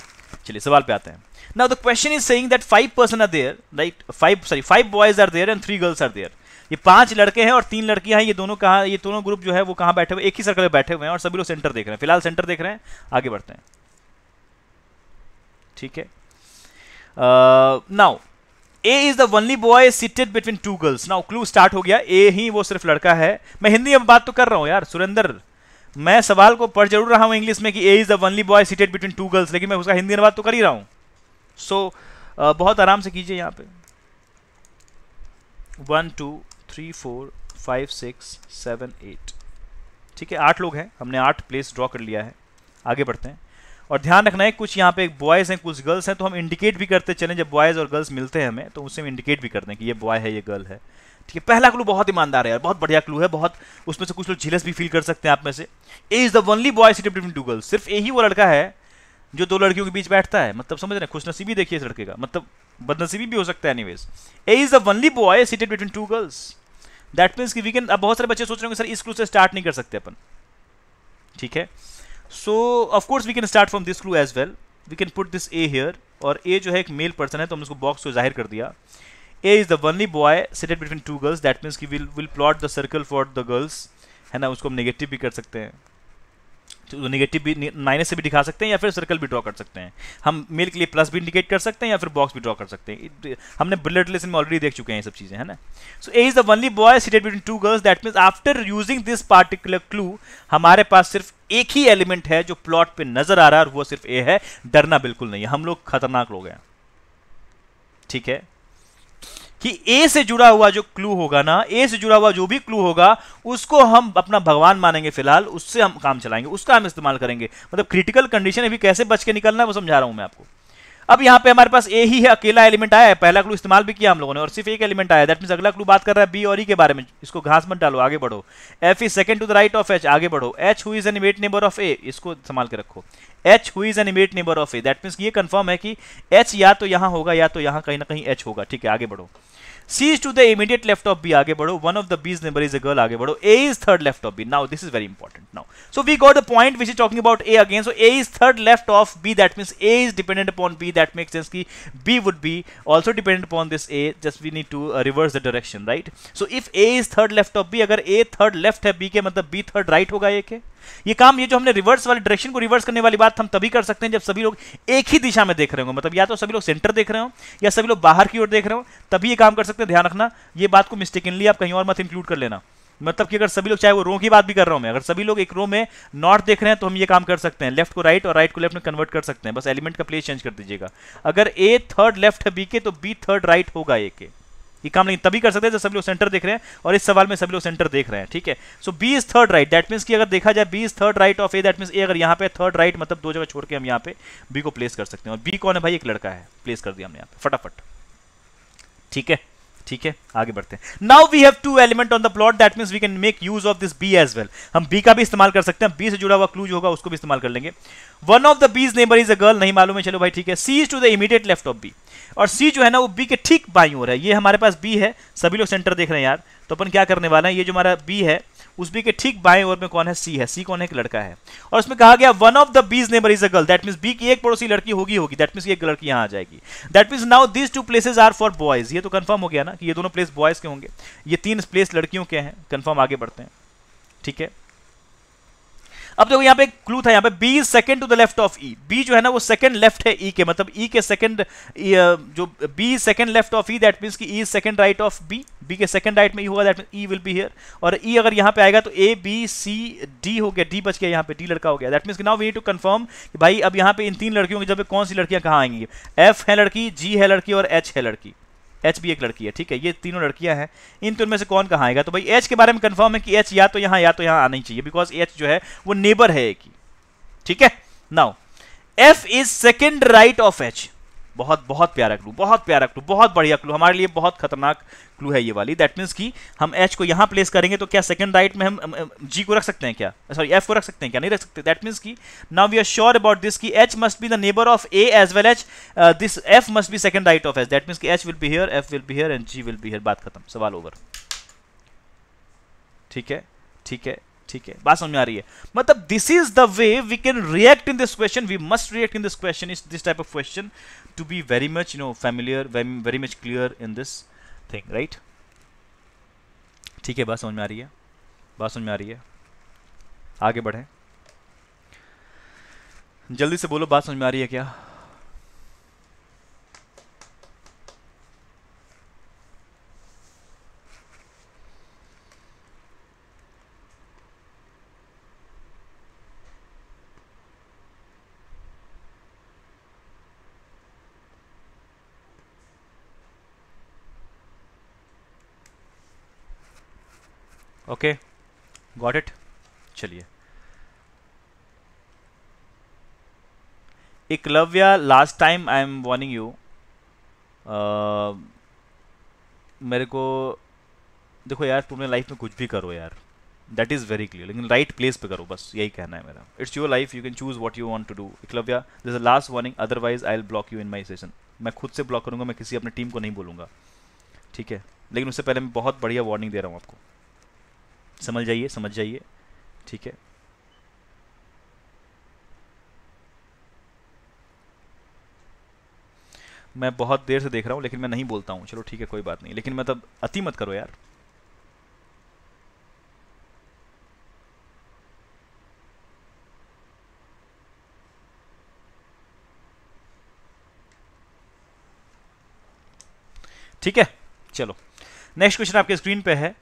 चलिए सवाल पे आते हैं now the question is saying that five person are there right five sorry five boys are there and three girls are there ये पांच लड़के हैं और तीन लड़कियां हैं ये दोनों कहाँ ये दोनों ग्रुप जो है वो कहाँ बैठे हुए एक ही सर्कल में बैठे हुए हैं और सभी लोग सेंटर देख रहे हैं फिलहाल सेंटर देख रहे हैं आगे बढ़ते हैं ठीक है now A is the only boy seated between two girls now clue start हो गया ए ही वो सिर्फ लड़का है मैं हिंदी में बात तो कर रहा हूं यार सुरेंद्र मैं सवाल को पढ़ जरूर रहा हूं इंग्लिश में कि A is the only boy seated between two girls लेकिन मैं उसका हिंदी में बात तो कर ही रहा हूं सो so, uh, बहुत आराम से कीजिए यहां पे one two three four five six seven eight ठीक है आठ लोग हैं हमने आठ प्लेस ड्रॉ कर लिया है आगे बढ़ते हैं और ध्यान रखना है कुछ यहाँ पे बॉयज़ हैं कुछ गर्ल्स हैं तो हम इंडिकेट भी करते चलें जब बॉयज़ और गर्ल्स मिलते हैं हमें तो उससे हम इंडिकेट भी करते हैं कि ये बॉय है ये गर्ल है ठीक है पहला क्लू बहुत ईमानदार है यार बहुत बढ़िया क्लू है बहुत उसमें से कुछ लोग झिलस भी फील कर सकते हैं आप में से A is the only boy seated between two girls सिर्फ यही वो लड़का है जो दो लड़कियों के बीच बैठता है मतलब समझ रहे हैं खुशनसीबी देखिए इस लड़के का मतलब बदनसीबी भी हो सकता है वेज A is the only boy seated between two girls that means कि कैन अब बहुत सारे बच्चे सोच रहे हैं सर इस क्लू से स्टार्ट नहीं कर सकते अपन ठीक है so of course we can start from this clue as well we can put this A here और ए जो है एक मेल पर्सन है तो हमने उसको बॉक्स को जाहिर कर दिया A is the only boy seated between two girls that means की will will plot the circle for the girls है ना उसको हम नेगेटिव भी कर सकते हैं नेगेटिव तो भी माइनस से भी दिखा सकते हैं या फिर सर्कल भी ड्रॉ कर सकते हैं हम मेल के लिए प्लस भी इंडिकेट कर सकते हैं या फिर बॉक्स भी ड्रॉ कर सकते हैं हमने बुलेट लेसन में ऑलरेडी देख चुके हैं सब चीज़ें है ना so A is the only boy seated between two girls that means after using this particular clue हमारे पास सिर्फ एक ही एलिमेंट है जो प्लॉट पर नजर आ रहा है और वो सिर्फ ए है डरना बिल्कुल नहीं है हम लोग खतरनाक लोग हैं ठीक है कि ए से जुड़ा हुआ जो क्लू होगा ना ए से जुड़ा हुआ जो भी क्लू होगा उसको हम अपना भगवान मानेंगे फिलहाल उससे हम काम चलाएंगे उसका हम इस्तेमाल करेंगे मतलब क्रिटिकल कंडीशन अभी कैसे बच के निकलना है वो समझा रहा हूं मैं आपको अब यहां पे हमारे पास ए ही है अकेला एलिमेंट आया है पहला क्लू इस्तेमाल भी किया हम लोगों ने और सिर्फ एक एलिमेंट आया दैट मीन अगला क्लू बात कर रहा है बी और ई e के बारे में इसको घास मत डालो आगे बढ़ो F is second to the right of H आगे बढ़ो H who is an neighbour of A इसको संभाल के रखो H who is an neighbour of A that mean ये कन्फर्म है कि एच या तो यहाँ होगा या तो यहां कहीं ना कहीं एच होगा ठीक है आगे बढ़ो C is to the immediate left of B आगे बढ़ो one of the B's neighbour is a girl आगे बढ़ो A is third left of B now this is very important now so we got the point which is talking about A again so A is third left of B that mean A is dependent upon B that makes sense की B would be also dependent upon this A just we need to reverse the direction right so if A is third left of B अगर A third left है B के मतलब B third right होगा ए के ये काम ये जो हमने रिवर्स वाली डायरेक्शन को रिवर्स करने वाली बात हम तभी कर सकते हैं जब सभी लोग एक ही दिशा में देख रहे होंगे मतलब या तो सभी लोग सेंटर देख रहे हो या सभी लोग बाहर की ओर देख रहे हो तभी ये काम कर सकते हैं ध्यान रखना ये बात को मिस्टेकनली आप कहीं और मत इंक्लूड कर लेना मतलब कि अगर सभी लोग चाहे वो रो की बात भी कर रहा हूं मैं अगर सभी लोग एक रो में नॉर्थ देख रहे हैं तो हम ये काम कर सकते हैं लेफ्ट को राइट और राइट को लेफ्ट में कन्वर्ट कर सकते हैं बस एलिमेंट का प्लेस चेंज कर दीजिएगा अगर ए थर्ड लेफ्ट है बी के तो बी थर्ड राइट होगा ए के ये काम लेकिन तभी कर सकते हैं जब सभी लोग सेंटर देख रहे हैं और इस सवाल में सभी लोग सेंटर देख रहे हैं ठीक है so B is third right that means कि अगर देखा जाए B is third right of A that means A अगर यहाँ पे थर्ड राइट मतलब दो जगह छोड़ के हम यहाँ पे बी को प्लेस कर सकते हैं और बी कौन है भाई एक लड़का है प्लेस कर दिया हमने यहाँ पे फटाफट ठीक है ठीक है आगे बढ़ते हैं now we have two element on the plot that mean we can make use of this B as well हम बी का भी इस्तेमाल कर सकते हैं बी से जुड़ा हुआ क्लू जो होगा उसको भी इस्तेमाल कर लेंगे one of the B's neighbour is a girl नहीं मालूम है चलो भाई ठीक है C is to the immediate left of B और सी जो है ना वो बी के ठीक बाई हो रहा है ये हमारे पास बी है सभी लोग सेंटर देख रहे हैं यार तो अपन क्या करने वाला है ये जो हमारा बी है उसबी के ठीक बाएं ओर में कौन है सी है सी कौन है एक लड़का है और उसमें कहा गया one of the B's neighbour is a girl that mean B की एक पड़ोसी लड़की होगी होगी दैट मीन एक लड़की यहाँ आ जाएगी that mean now these two places are for boys ये तो कन्फर्म हो गया ना कि ये दोनों प्लेस बॉयज के होंगे ये तीन प्लेस लड़कियों के हैं कन्फर्म आगे बढ़ते हैं ठीक है अब देखो यहाँ पे क्लू था यहाँ पे B second to the left of E B जो है ना वो सेकंड लेफ्ट है ई e के मतलब ई e के सेकंड e, uh, जो B second left of E that means कि E second right of B B के सेकंड राइट में ई e होगा that E will be here और ई e अगर यहाँ पे आएगा तो ए बी सी डी हो गया डी बच गया यहाँ पे डी लड़का हो गया that means now we need to confirm भाई अब यहाँ पे इन तीन लड़कियों की जब कौन सी लड़कियां कहाँ आएंगी एफ है लड़की जी है लड़की और एच है लड़की एच भी एक लड़की है ठीक है ये तीनों लड़कियां हैं इन तीनों में से कौन कहाँ आएगा तो भाई एच के बारे में कन्फर्म है कि एच या तो यहाँ या तो यहाँ आना ही चाहिए बिकॉज एच जो है वो नेबर है एक ही ठीक है now F is second right of H बहुत बहुत प्यारा क्लू बहुत प्यारा क्लू बहुत बढ़िया क्लू हमारे लिए बहुत खतरनाक क्लू है ये वाली दैट मीन्स कि हम एच को यहाँ प्लेस करेंगे तो क्या सेकंड राइट में हम जी को रख सकते हैं क्या सॉरी एफ को रख सकते हैं क्या नहीं रख सकते दैट मीन्स कि now we are sure about this कि H must be the neighbour of A as well H this F must be second right of H that means कि H will be here F will be here and G will be here बात खत्म सवाल over ठीक है ठीक है ठीक है बात समझ में आ रही है मतलब this is the way we can react in this question we must react in this question is this type of question to be very much you know familiar very much clear in this thing right ठीक है बात समझ में आ रही है बात समझ में आ रही है आगे बढ़ें जल्दी से बोलो बात समझ में आ रही है क्या ओके गॉट इट चलिए Eklavya last time I am warning you मेरे को देखो यार तुमने लाइफ में कुछ भी करो यार दैट इज़ वेरी क्लियर लेकिन राइट प्लेस पे करो बस यही कहना है मेरा it's your life you can choose what you want to do या this a last warning otherwise I will block you in my session मैं खुद से ब्लॉक करूंगा मैं किसी अपनी टीम को नहीं बोलूँगा ठीक है लेकिन उससे पहले मैं बहुत बढ़िया वार्निंग दे रहा हूँ आपको समझ जाइए समझ जाइए ठीक है मैं बहुत देर से देख रहा हूँ लेकिन मैं नहीं बोलता हूँ चलो ठीक है कोई बात नहीं लेकिन मतलब अति मत करो यार ठीक है चलो नेक्स्ट क्वेश्चन आपके स्क्रीन पे है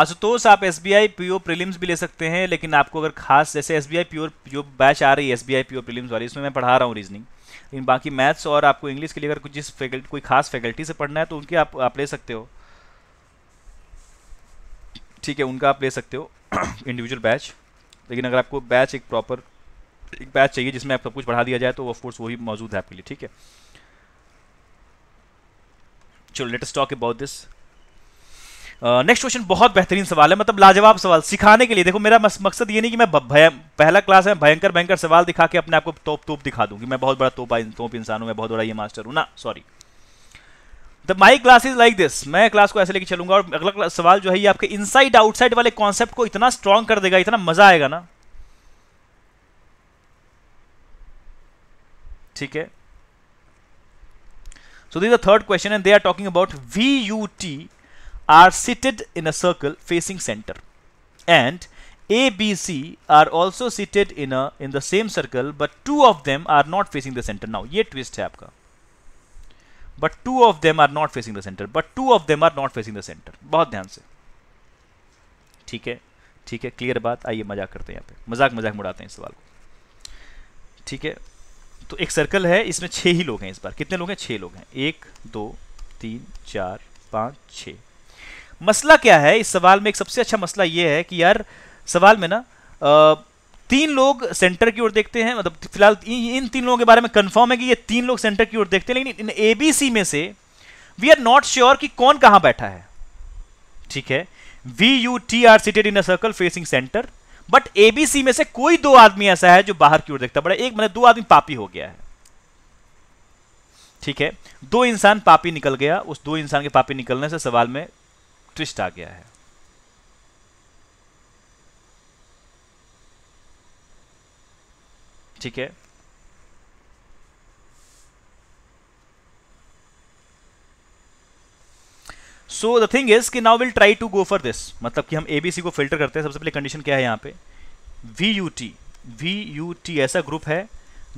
आशुतोष आप S B I PO prelims भी ले सकते हैं लेकिन आपको अगर खास जैसे एस बी आई प्योर जो बैच आ रही है S B I pure prelims वाली इसमें मैं पढ़ा रहा हूँ रीजनिंग लेकिन बाकी मैथ्स और आपको इंग्लिश के लिए अगर कुछ जिस फैकल्टी कोई खास फैकल्टी से पढ़ना है तो उनकी आप आप ले सकते हो ठीक है उनका आप ले सकते हो इंडिविजुअल बैच लेकिन अगर आपको बैच एक प्रॉपर एक बैच चाहिए जिसमें आप सब कुछ पढ़ा दिया जाए तो ऑफकोर्स वही मौजूद है आपके लिए ठीक है चलो let's talk about this next question बहुत बेहतरीन सवाल है मतलब लाजवाब सवाल सिखाने के लिए देखो मेरा मकसद ये नहीं कि मैं पहला क्लास में भयंकर भयंकर सवाल दिखा के अपने आपको तोप तोप दिखा दूंगी मैं बहुत बड़ा तोप तोप इंसान हूं मैं बहुत बड़ा ये मास्टर हूं ना sorry the my class is like this मैं क्लास को ऐसे लेके चलूंगा और अगला सवाल जो है ये आपके इनसाइड आउटसाइड वाले कॉन्सेप्ट को इतना स्ट्रांग कर देगा इतना मजा आएगा ना ठीक है so this the third question and they are talking about V U T are seated in a circle facing center and A, B, C are also seated in a in the same circle but two of them are not facing the center now ये twist है आपका but two of them are not facing the centre but two of them are not facing the centre बहुत ध्यान से ठीक है ठीक है क्लियर बात आइए मजाक करते हैं यहाँ पे मजाक मजाक मुड़ाते हैं इस सवाल को ठीक है तो एक सर्कल है इसमें छः ही लोग हैं इस बार कितने लोग हैं छः लोग हैं एक दो तीन चार पाँच छः मसला क्या है इस सवाल में एक सबसे अच्छा मसला ये है कि यार सवाल में ना तीन लोग सेंटर की ओर देखते हैं मतलब फिलहाल इन तीन लोगों के बारे में कंफर्म है कि ये तीन लोग सेंटर की ओर देखते हैं लेकिन इन ए बी सी में से वी आर नॉट श्योर कि कौन कहां बैठा है ठीक है V U T are seated in a circle facing centre but A B C में से कोई दो आदमी ऐसा है जो बाहर की ओर देखता बड़ा एक मतलब दो आदमी पापी हो गया है ठीक है दो इंसान पापी निकल गया उस दो इंसान के पापी निकलने से सवाल में ट्विस्ट आ गया है ठीक है सो द थिंग इज कि now will try to go for this मतलब कि हम एबीसी को फिल्टर करते हैं सबसे पहले कंडीशन क्या है यहां पे V U T V U T ऐसा ग्रुप है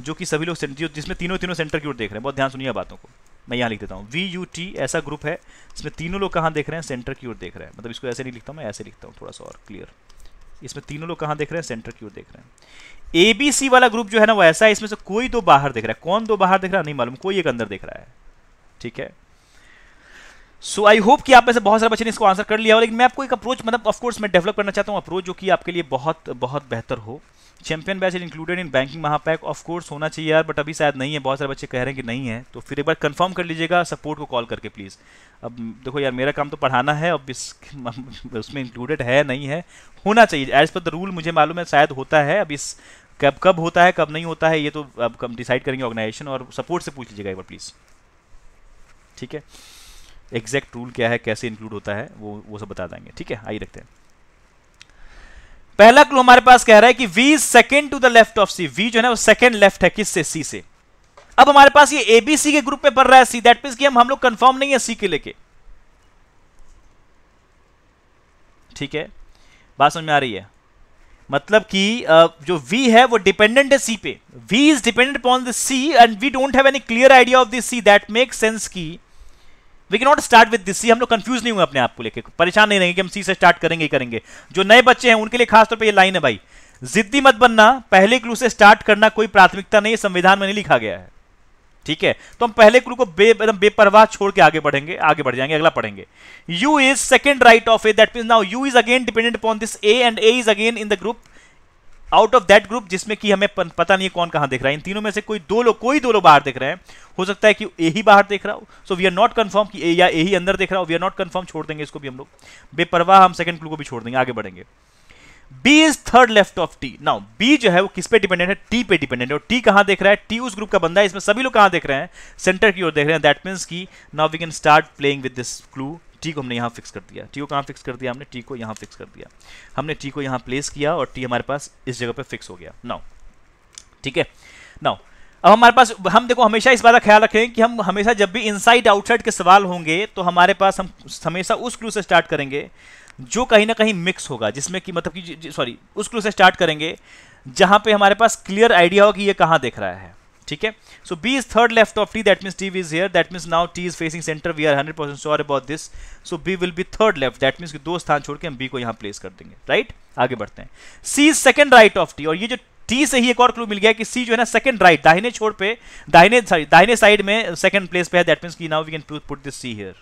जो कि सभी लोग जिसमें तीनों तीनों सेंटर की ओर देख रहे हैं बहुत ध्यान सुनिए बातों को मैं यहाँ लिख देता हूँ वी यू टी ऐसा ग्रुप है इसमें तीनों लोग कहाँ देख रहे हैं सेंटर की ओर देख रहे हैं मतलब इसको ऐसे नहीं लिखता हूँ मैं ऐसे लिखता हूँ थोड़ा सा और क्लियर इसमें तीनों लोग कहाँ देख रहे हैं सेंटर की ओर देख रहे हैं ए बी सी वाला ग्रुप जो है ना वो ऐसा है इसमें से कोई दो बाहर देख रहा है कौन दो बाहर देख रहा है नहीं मालूम कोई एक अंदर देख रहा है ठीक है सो आई होप कि आप में से बहुत सारे बच्चे ने इसको आंसर कर लिया हो लेकिन मैं आपको एक अप्रोच मतलब ऑफकोर्स मैं डेवलप करना चाहता हूँ अप्रोच जो कि आपके लिए बहुत बहुत बेहतर हो champion batch included in banking महापैक ऑफ कोर्स होना चाहिए यार बट अभी शायद नहीं है बहुत सारे बच्चे कह रहे हैं कि नहीं है तो फिर एक बार कंफर्म कर लीजिएगा सपोर्ट को कॉल करके प्लीज़ अब देखो यार मेरा काम तो पढ़ाना है अब इस उसमें इंक्लूडेड है नहीं है होना चाहिए एज पर द रूल मुझे मालूम है शायद होता है अब इस कब कब होता है कब नहीं होता है ये तो अब डिसाइड करेंगे ऑर्गेनाइजेशन और सपोर्ट से पूछ लीजिएगा एक बार प्लीज़ ठीक है एग्जैक्ट रूल क्या है कैसे इंक्लूड होता है वो वो सब बता देंगे ठीक है आइए देखते हैं पहला क्लू हमारे पास कह रहा है कि V second to the left of C V जो है वो सेकेंड लेफ्ट है किससे सी से अब हमारे पास ये एबीसी के ग्रुप में पड़ रहा है सी दैट मीन कि हम हम लोग कंफर्म नहीं है सी के लेके ठीक है बात समझ में आ रही है मतलब कि जो वी है वो डिपेंडेंट है सी पे V is dependent upon the C and we don't have any clear idea of this C that make sense की we can not start with this C हम लोग कंफ्यूज नहीं हुए अपने आप को लेकर परेशान नहीं रहेंगे कि हम सी से स्टार्ट करेंगे करेंगे जो नए बच्चे हैं उनके लिए खासतौर पर यह लाइन है भाई जिद्दी मत बनना पहले क्लू से स्टार्ट करना कोई प्राथमिकता नहीं संविधान में नहीं लिखा गया है ठीक है तो हम पहले क्लू को बे एकदम बेपरवाह छोड़ के आगे बढ़ेंगे आगे बढ़ जाएंगे अगला पढ़ेंगे U is second right of A that mean now U is again dependent upon this A and A is again in the group out of that group जिसमें कि हमें पता नहीं है कौन कहां देख रहा है इन तीनों में से कोई दो लोग कोई दो लोग बाहर देख रहे हैं हो सकता है कि ए ही बाहर देख रहा हो so we are not confirm कि ए या ए ही अंदर देख रहा हो वी आर नॉट कन्फर्म छोड़ देंगे इसको भी हम लोग बेपरवाह हम सेकंड क्लू को भी छोड़ देंगे आगे बढ़ेंगे B is third left of T now B जो है वो किस पे डिपेंडेंट है टी पे डिपेंडेंट है और टी कहां देख रहा है टी उस ग्रुप का बंदा है इसमें सभी लोग कहां देख रहे हैं सेंटर की ओर देख रहे हैं दैट मीन्स की now we can start playing with this clue T को हमने यहाँ फिक्स कर दिया टी को कहाँ फिक्स कर दिया हमने टी को यहाँ फिक्स कर दिया हमने टी को यहाँ प्लेस किया और टी हमारे पास इस जगह पर फिक्स हो गया नाउ ठीक है नाउ अब हमारे पास हम देखो हमेशा इस बात का ख्याल रखें कि हम हमेशा जब भी इनसाइड आउटसाइड के सवाल होंगे तो हमारे पास हम हमेशा उस क्लू से स्टार्ट करेंगे जो कहीं ना कहीं मिक्स होगा जिसमें कि मतलब कि सॉरी उस क्लू से स्टार्ट करेंगे जहां पे हमारे पास क्लियर आइडिया हो कि ये कहाँ देख रहा है ठीक है so b is third left of t that means t is here that means now T is facing centre we are hundred percent sure about this so B will be third left that means दो स्थान छोड़ के हम B को यहां place कर देंगे right right? आगे बढ़ते हैं C is second right of T और ये जो टी से ही एक और क्लू मिल गया कि सी जो है ना सेकंड राइट दाहिने छोड़ पे दाहिने सॉरी दाहिने साइड में सेकंड प्लेस पे है दैट मीन्स की now we can put this C here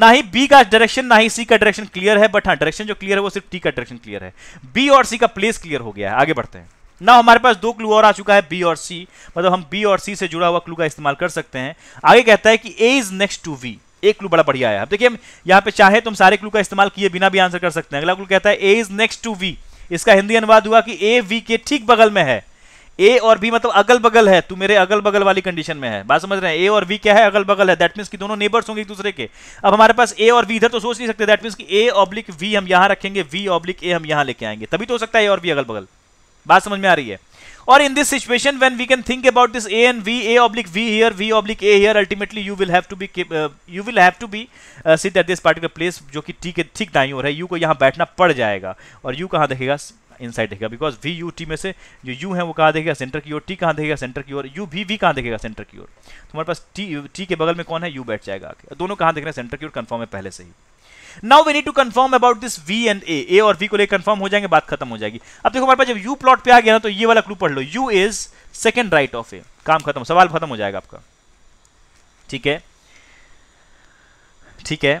ना ही बी का डायरेक्शन ना ही सी का डायरेक्शन क्लियर है बट हाँ डायरेक्शन जो क्लियर है वो सिर्फ टी का डायरेक्शन क्लियर है बी और सी का प्लेस क्लियर हो गया है आगे बढ़ते हैं ना हमारे पास दो क्लू और आ चुका है बी और सी मतलब हम बी और सी से जुड़ा हुआ क्लू का इस्तेमाल कर सकते हैं आगे कहता है कि A is next to V एक क्लू बड़ा बढ़िया है अब देखिए हम यहाँ पे चाहे तो हम सारे क्लू का इस्तेमाल किए बिना भी आंसर कर सकते हैं अगला क्लू कहता है A is next to V इसका हिंदी अनुवाद हुआ कि ए वी के ठीक बगल में है ए और बी मतलब अगल बगल है तू मेरे अगल बगल वाली कंडीशन में है बात समझ रहे हैं ए और बी क्या है अगल बगल है दैट मीन्स कि दोनों नेबर्स होंगे एक दूसरे के अब हमारे पास ए और वी इधर तो सोच नहीं सकते दैट मीन्स कि ए ऑब्लिक वी हम यहां रखेंगे वी ऑब्लिक ए हम यहां लेके आएंगे तभी तो हो सकता है ए और बी अगल बगल बात समझ में आ रही है और in this situation when we can think about this A and V A oblique V here V oblique A here ultimately you will have to be you will have to be be uh, this particular place जो कि ठीक है ठीक दाई ओर है you को यहां बैठना पड़ जाएगा और यू कहां देखेगा इनसाइड देखेगा बिकॉज वी यू टी में से जो यू है वो कहां देखेगा सेंटर की ओर टी कहां देखेगा सेंटर की ओर यू भी वी कहां देखेगा सेंटर की ओर तुम्हारे पास टी टी के बगल में कौन है यू बैठ जाएगा आगे दोनों कहां देख रहे हैं सेंटर की ओर कंफर्म है पहले से ही now we need to confirm about this V and A A और वी को लेकर कंफर्म हो जाएंगे बात खत्म हो जाएगी अब देखो हमारे पास जब यू प्लॉट पे आ गया ना तो ये वाला क्लू पढ़ लो U is second right of A काम खत्म सवाल खत्म हो जाएगा आपका ठीक है ठीक है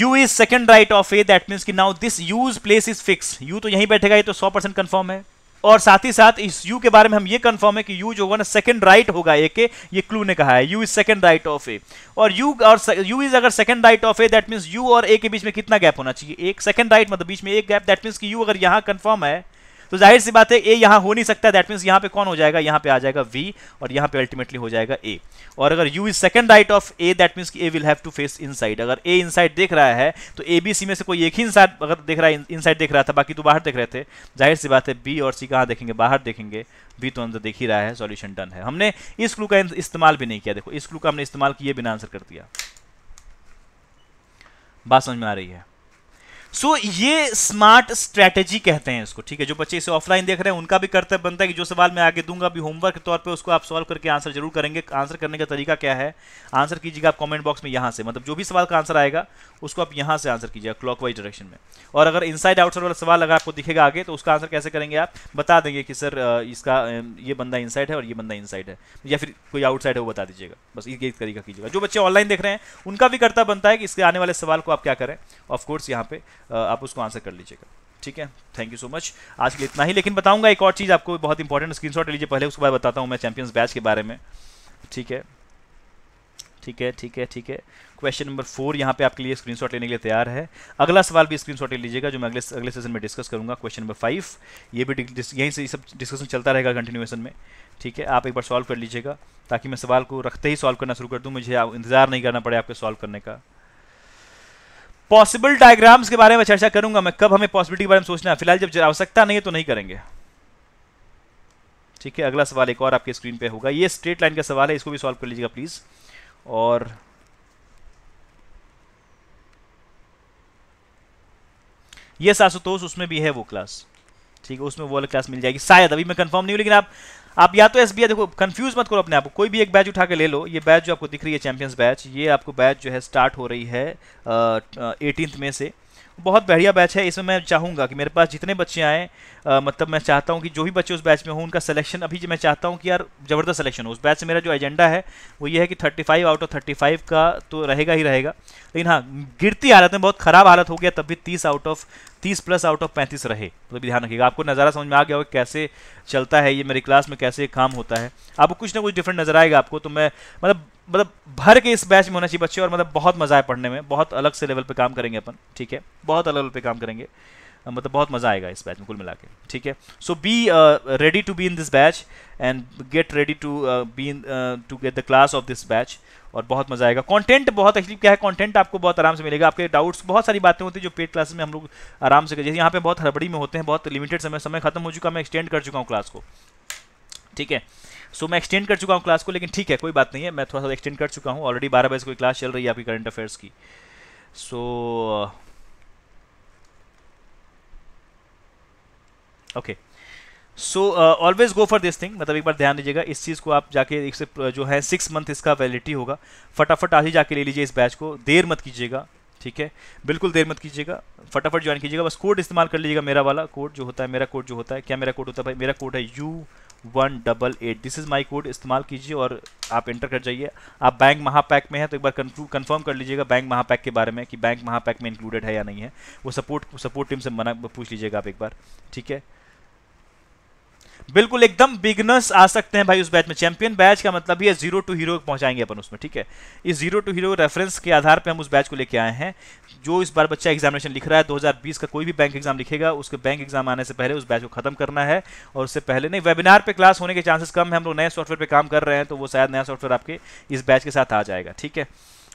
U is second right of A, that means कि now this U's place is fixed. U तो यहीं बैठेगा ये तो 100% परसेंट कन्फर्म है और साथ ही साथ इस यू के बारे में हम ये कंफर्म है कि यू जो होगा ना सेकंड राइट होगा ए के ये क्लू ने कहा है U is second right of A और यू और यू इज अगर second right of A that means U और ए के बीच में कितना गैप होना चाहिए एक सेकंड राइट मतलब बीच में एक गैप दैट मीन्स कि यू अगर यहां कंफर्म है तो जाहिर सी बात है ए यहाँ हो नहीं सकता दैट मीन यहाँ पे कौन हो जाएगा यहाँ पे आ जाएगा वी और यहाँ पे अल्टीमेटली हो जाएगा ए और अगर U is second right of A that means A will have to face side अगर ए इनसाइड देख रहा है तो ए बी सी में से कोई एक ही साइड अगर देख रहा है साइड देख रहा था बाकी तो बाहर देख रहे थे जाहिर सी बात है बी और सी कहाँ देखेंगे बाहर देखेंगे बी तो अंदर देख ही रहा है सोल्यूशन डन है हमने इस क्लू का इस्तेमाल भी नहीं किया देखो इस क्लू का हमने इस्तेमाल किए बिना आंसर कर दिया बात समझ में आ रही है सो so, ये स्मार्ट स्ट्रैटेजी कहते हैं इसको ठीक है जो बच्चे इसे ऑफलाइन देख रहे हैं उनका भी कर्तव्य बनता है कि जो सवाल मैं आगे दूंगा अभी होमवर्क के तौर पे उसको आप सॉल्व करके आंसर जरूर करेंगे आंसर करने का तरीका क्या है आंसर कीजिएगा आप कमेंट बॉक्स में यहाँ से मतलब जो भी सवाल का आंसर आएगा उसको आप यहाँ से आंसर कीजिएगा क्लॉक डायरेक्शन में और अगर इनसाइड आउटसाइड वाला सवाल अगर आपको दिखेगा आगे तो उसका आंसर कैसे करेंगे आप बता देंगे कि सर इसका ये बंदा इनसाइड है और ये बंदा इनसाइड है या फिर कोई आउटसाइड है वो बता दीजिएगा बस ये तरीका कीजिएगा जो बच्चे ऑनलाइन देख रहे हैं उनका भी कर्तव्य बनता है कि इसके आने वाले सवाल को आप क्या करें ऑफकोर्स यहाँ पे आप उसको आंसर कर लीजिएगा ठीक है थैंक यू सो मच आज के लिए इतना ही लेकिन बताऊंगा एक और चीज़ आपको बहुत इंपॉर्टेंट शॉट लीजिए पहले उसके बाद बताता हूँ मैं चैंपियंस बैच के बारे में ठीक है ठीक है ठीक है ठीक है क्वेश्चन नंबर फोर यहाँ पे आपके लिए स्क्रीनशॉट लेने के लिए तैयार है अगला सवाल भी स्क्रीनशॉट ले लीजिएगा जो मैं अगले अगले सेशन में डिस्कस करूँगा क्वेश्चन नंबर फाइव ये भी यहीं से सब डिस्कशन चलता रहेगा कंटिन्यूएशन में ठीक है आप एक बार सॉल्व कर लीजिएगा ताकि मैं सवाल को रखते ही सॉल्व करना शुरू कर दूँ मुझे इंतजार नहीं करना पड़े आपके सॉल्व करने का पॉसिबल डायग्राम्स के बारे में चर्चा करूंगा मैं कब हमें पॉसिबिलिटी के बारे में सोचना है फिलहाल जब आवश्यकता नहीं है तो नहीं करेंगे ठीक है अगला सवाल एक और आपके स्क्रीन पे होगा ये स्ट्रेट लाइन का सवाल है इसको भी सॉल्व कर लीजिएगा प्लीज और ये सासुतोष उसमें भी है वो क्लास ठीक है उसमें वो अलग क्लास मिल जाएगी शायद अभी मैं कंफर्म नहीं हूँ लेकिन आप आप या तो एस देखो कंफ्यूज मत करो अपने आप को कोई भी एक बैच उठा के ले लो ये बैच जो आपको दिख रही है चैंपियंस बैच ये आपको बैच जो है स्टार्ट हो रही है एटीनथ में से बहुत बढ़िया बैच है इसमें मैं चाहूँगा कि मेरे पास जितने बच्चे आएँ मतलब मैं चाहता हूँ कि जो भी बच्चे उस बैच में हों उनका सिलेक्शन अभी मैं चाहता हूँ कि यार ज़बरदस्त सिलेक्शन हो उस बैच से मेरा जो एजेंडा है वो ये है कि thirty five out of thirty five का तो रहेगा ही रहेगा लेकिन हाँ गिरती हालत में बहुत ख़राब हालत हो गया तब भी तीस आउट ऑफ तीस प्लस आउट ऑफ पैंतीस रहे तो मतलब भी ध्यान रखिएगा आपको नज़ारा समझ में आ गया हो कैसे चलता है ये मेरी क्लास में कैसे काम होता है आपको कुछ ना कुछ डिफरेंट नज़र आएगा आपको तो मैं मतलब मतलब भर के इस बैच में होना चाहिए बच्चे और मतलब बहुत मजा आए पढ़ने में बहुत अलग से लेवल पे काम करेंगे अपन ठीक है बहुत अलग लेवल पे काम करेंगे मतलब बहुत मजा आएगा इस बैच में कुल मिला के ठीक है so be ready to be in this batch and get ready to be in to get the class of this batch और बहुत मजा आएगा कंटेंट बहुत एक्चुअली क्या है कंटेंट आपको बहुत आराम से मिलेगा आपके डाउट्स बहुत सारी बातें होती है जो पेड क्लासेस में हम लोग आराम से जैसे यहाँ पे बहुत हड़बड़ी में होते हैं बहुत लिमिटेड समय समय खत्म हो चुका मैं एक्सटेंड कर चुका हूँ क्लास को ठीक है सो मैं एक्सटेंड कर चुका हूँ क्लास को लेकिन ठीक है कोई बात नहीं है मैं थोड़ा सा एक्सटेंड कर चुका हूँ ऑलरेडी बारह बजे कोई क्लास चल रही है आपकी करंट अफेयर्स की so okay so always go for this thing मतलब एक बार ध्यान दीजिएगा इस चीज़ को आप जाके एक से जो है सिक्स मंथ इसका वैलिडिटी होगा फटाफट आज ही जाके ले लीजिए इस बैच को देर मत कीजिएगा ठीक है बिल्कुल देर मत कीजिएगा फटाफट ज्वाइन कीजिएगा बस कोड इस्तेमाल कर लीजिएगा मेरा वाला कोड जो होता है मेरा कोड जो होता है क्या मेरा कोड होता है भाई मेरा कोड है U one double eight this is my code इस्तेमाल कीजिए और आप एंटर कर जाइए आप बैंक महापैक में हैं तो एक बार कंफर्म कर लीजिएगा बैंक महापैक के बारे में कि बैंक महापैक में इंक्लूडेड है या नहीं है वो सपोर्ट सपोर्ट टीम से मना पूछ लीजिएगा आप एक बार ठीक है बिल्कुल एकदम बिगनर्स आ सकते हैं भाई उस बैच में चैंपियन बैच का मतलब ये जीरो टू हीरो पहुंचाएंगे अपन उसमें ठीक है इस जीरो टू हीरो रेफरेंस के आधार पर हम उस बैच को लेके आए हैं जो इस बार बच्चा एग्जामिनेशन लिख रहा है 2020 का कोई भी बैंक एग्जाम लिखेगा उसके बैंक एग्जाम आने से पहले उस बैच को खत्म करना है और उससे पहले नहीं वेबिनार पे क्लास होने के चांसेस कम है हम लोग नए सॉफ्टवेयर पर काम कर रहे हैं तो वो शायद नया सॉफ्टवेयर आपके इस बैच के साथ आ जाएगा ठीक है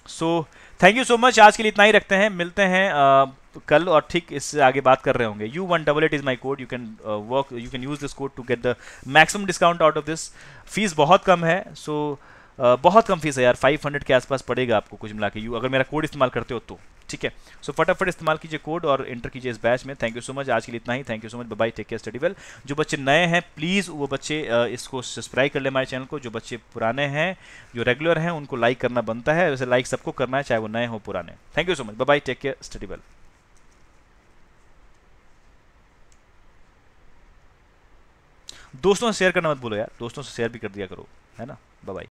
so thank you so much आज के लिए इतना ही रखते हैं मिलते हैं आ, कल और ठीक इससे आगे बात कर रहे होंगे U one double eight is my code you can work you can use this code to get the maximum discount out of this fees बहुत कम है सो so, बहुत कम फीस है यार 500 के आसपास पड़ेगा आपको कुछ मिला के यू अगर मेरा कोड इस्तेमाल करते हो तो ठीक है सो so, फटाफट इस्तेमाल कीजिए कोड और इंटर कीजिए इस बैच में थैंक यू सो मच आज के लिए इतना ही thank you so much bye take care study well जो बच्चे नए हैं प्लीज़ वो बच्चे इसको सब्सक्राइब कर ले हमारे चैनल को जो बच्चे पुराने हैं जो रेगुलर हैं उनको लाइक करना बनता है वैसे लाइक सबको करना है चाहे वो नए हो पुराने thank you so much bye take care study well दोस्तों से शेयर करना मत भूलो यार दोस्तों से शेयर भी कर दिया करो है ना बाय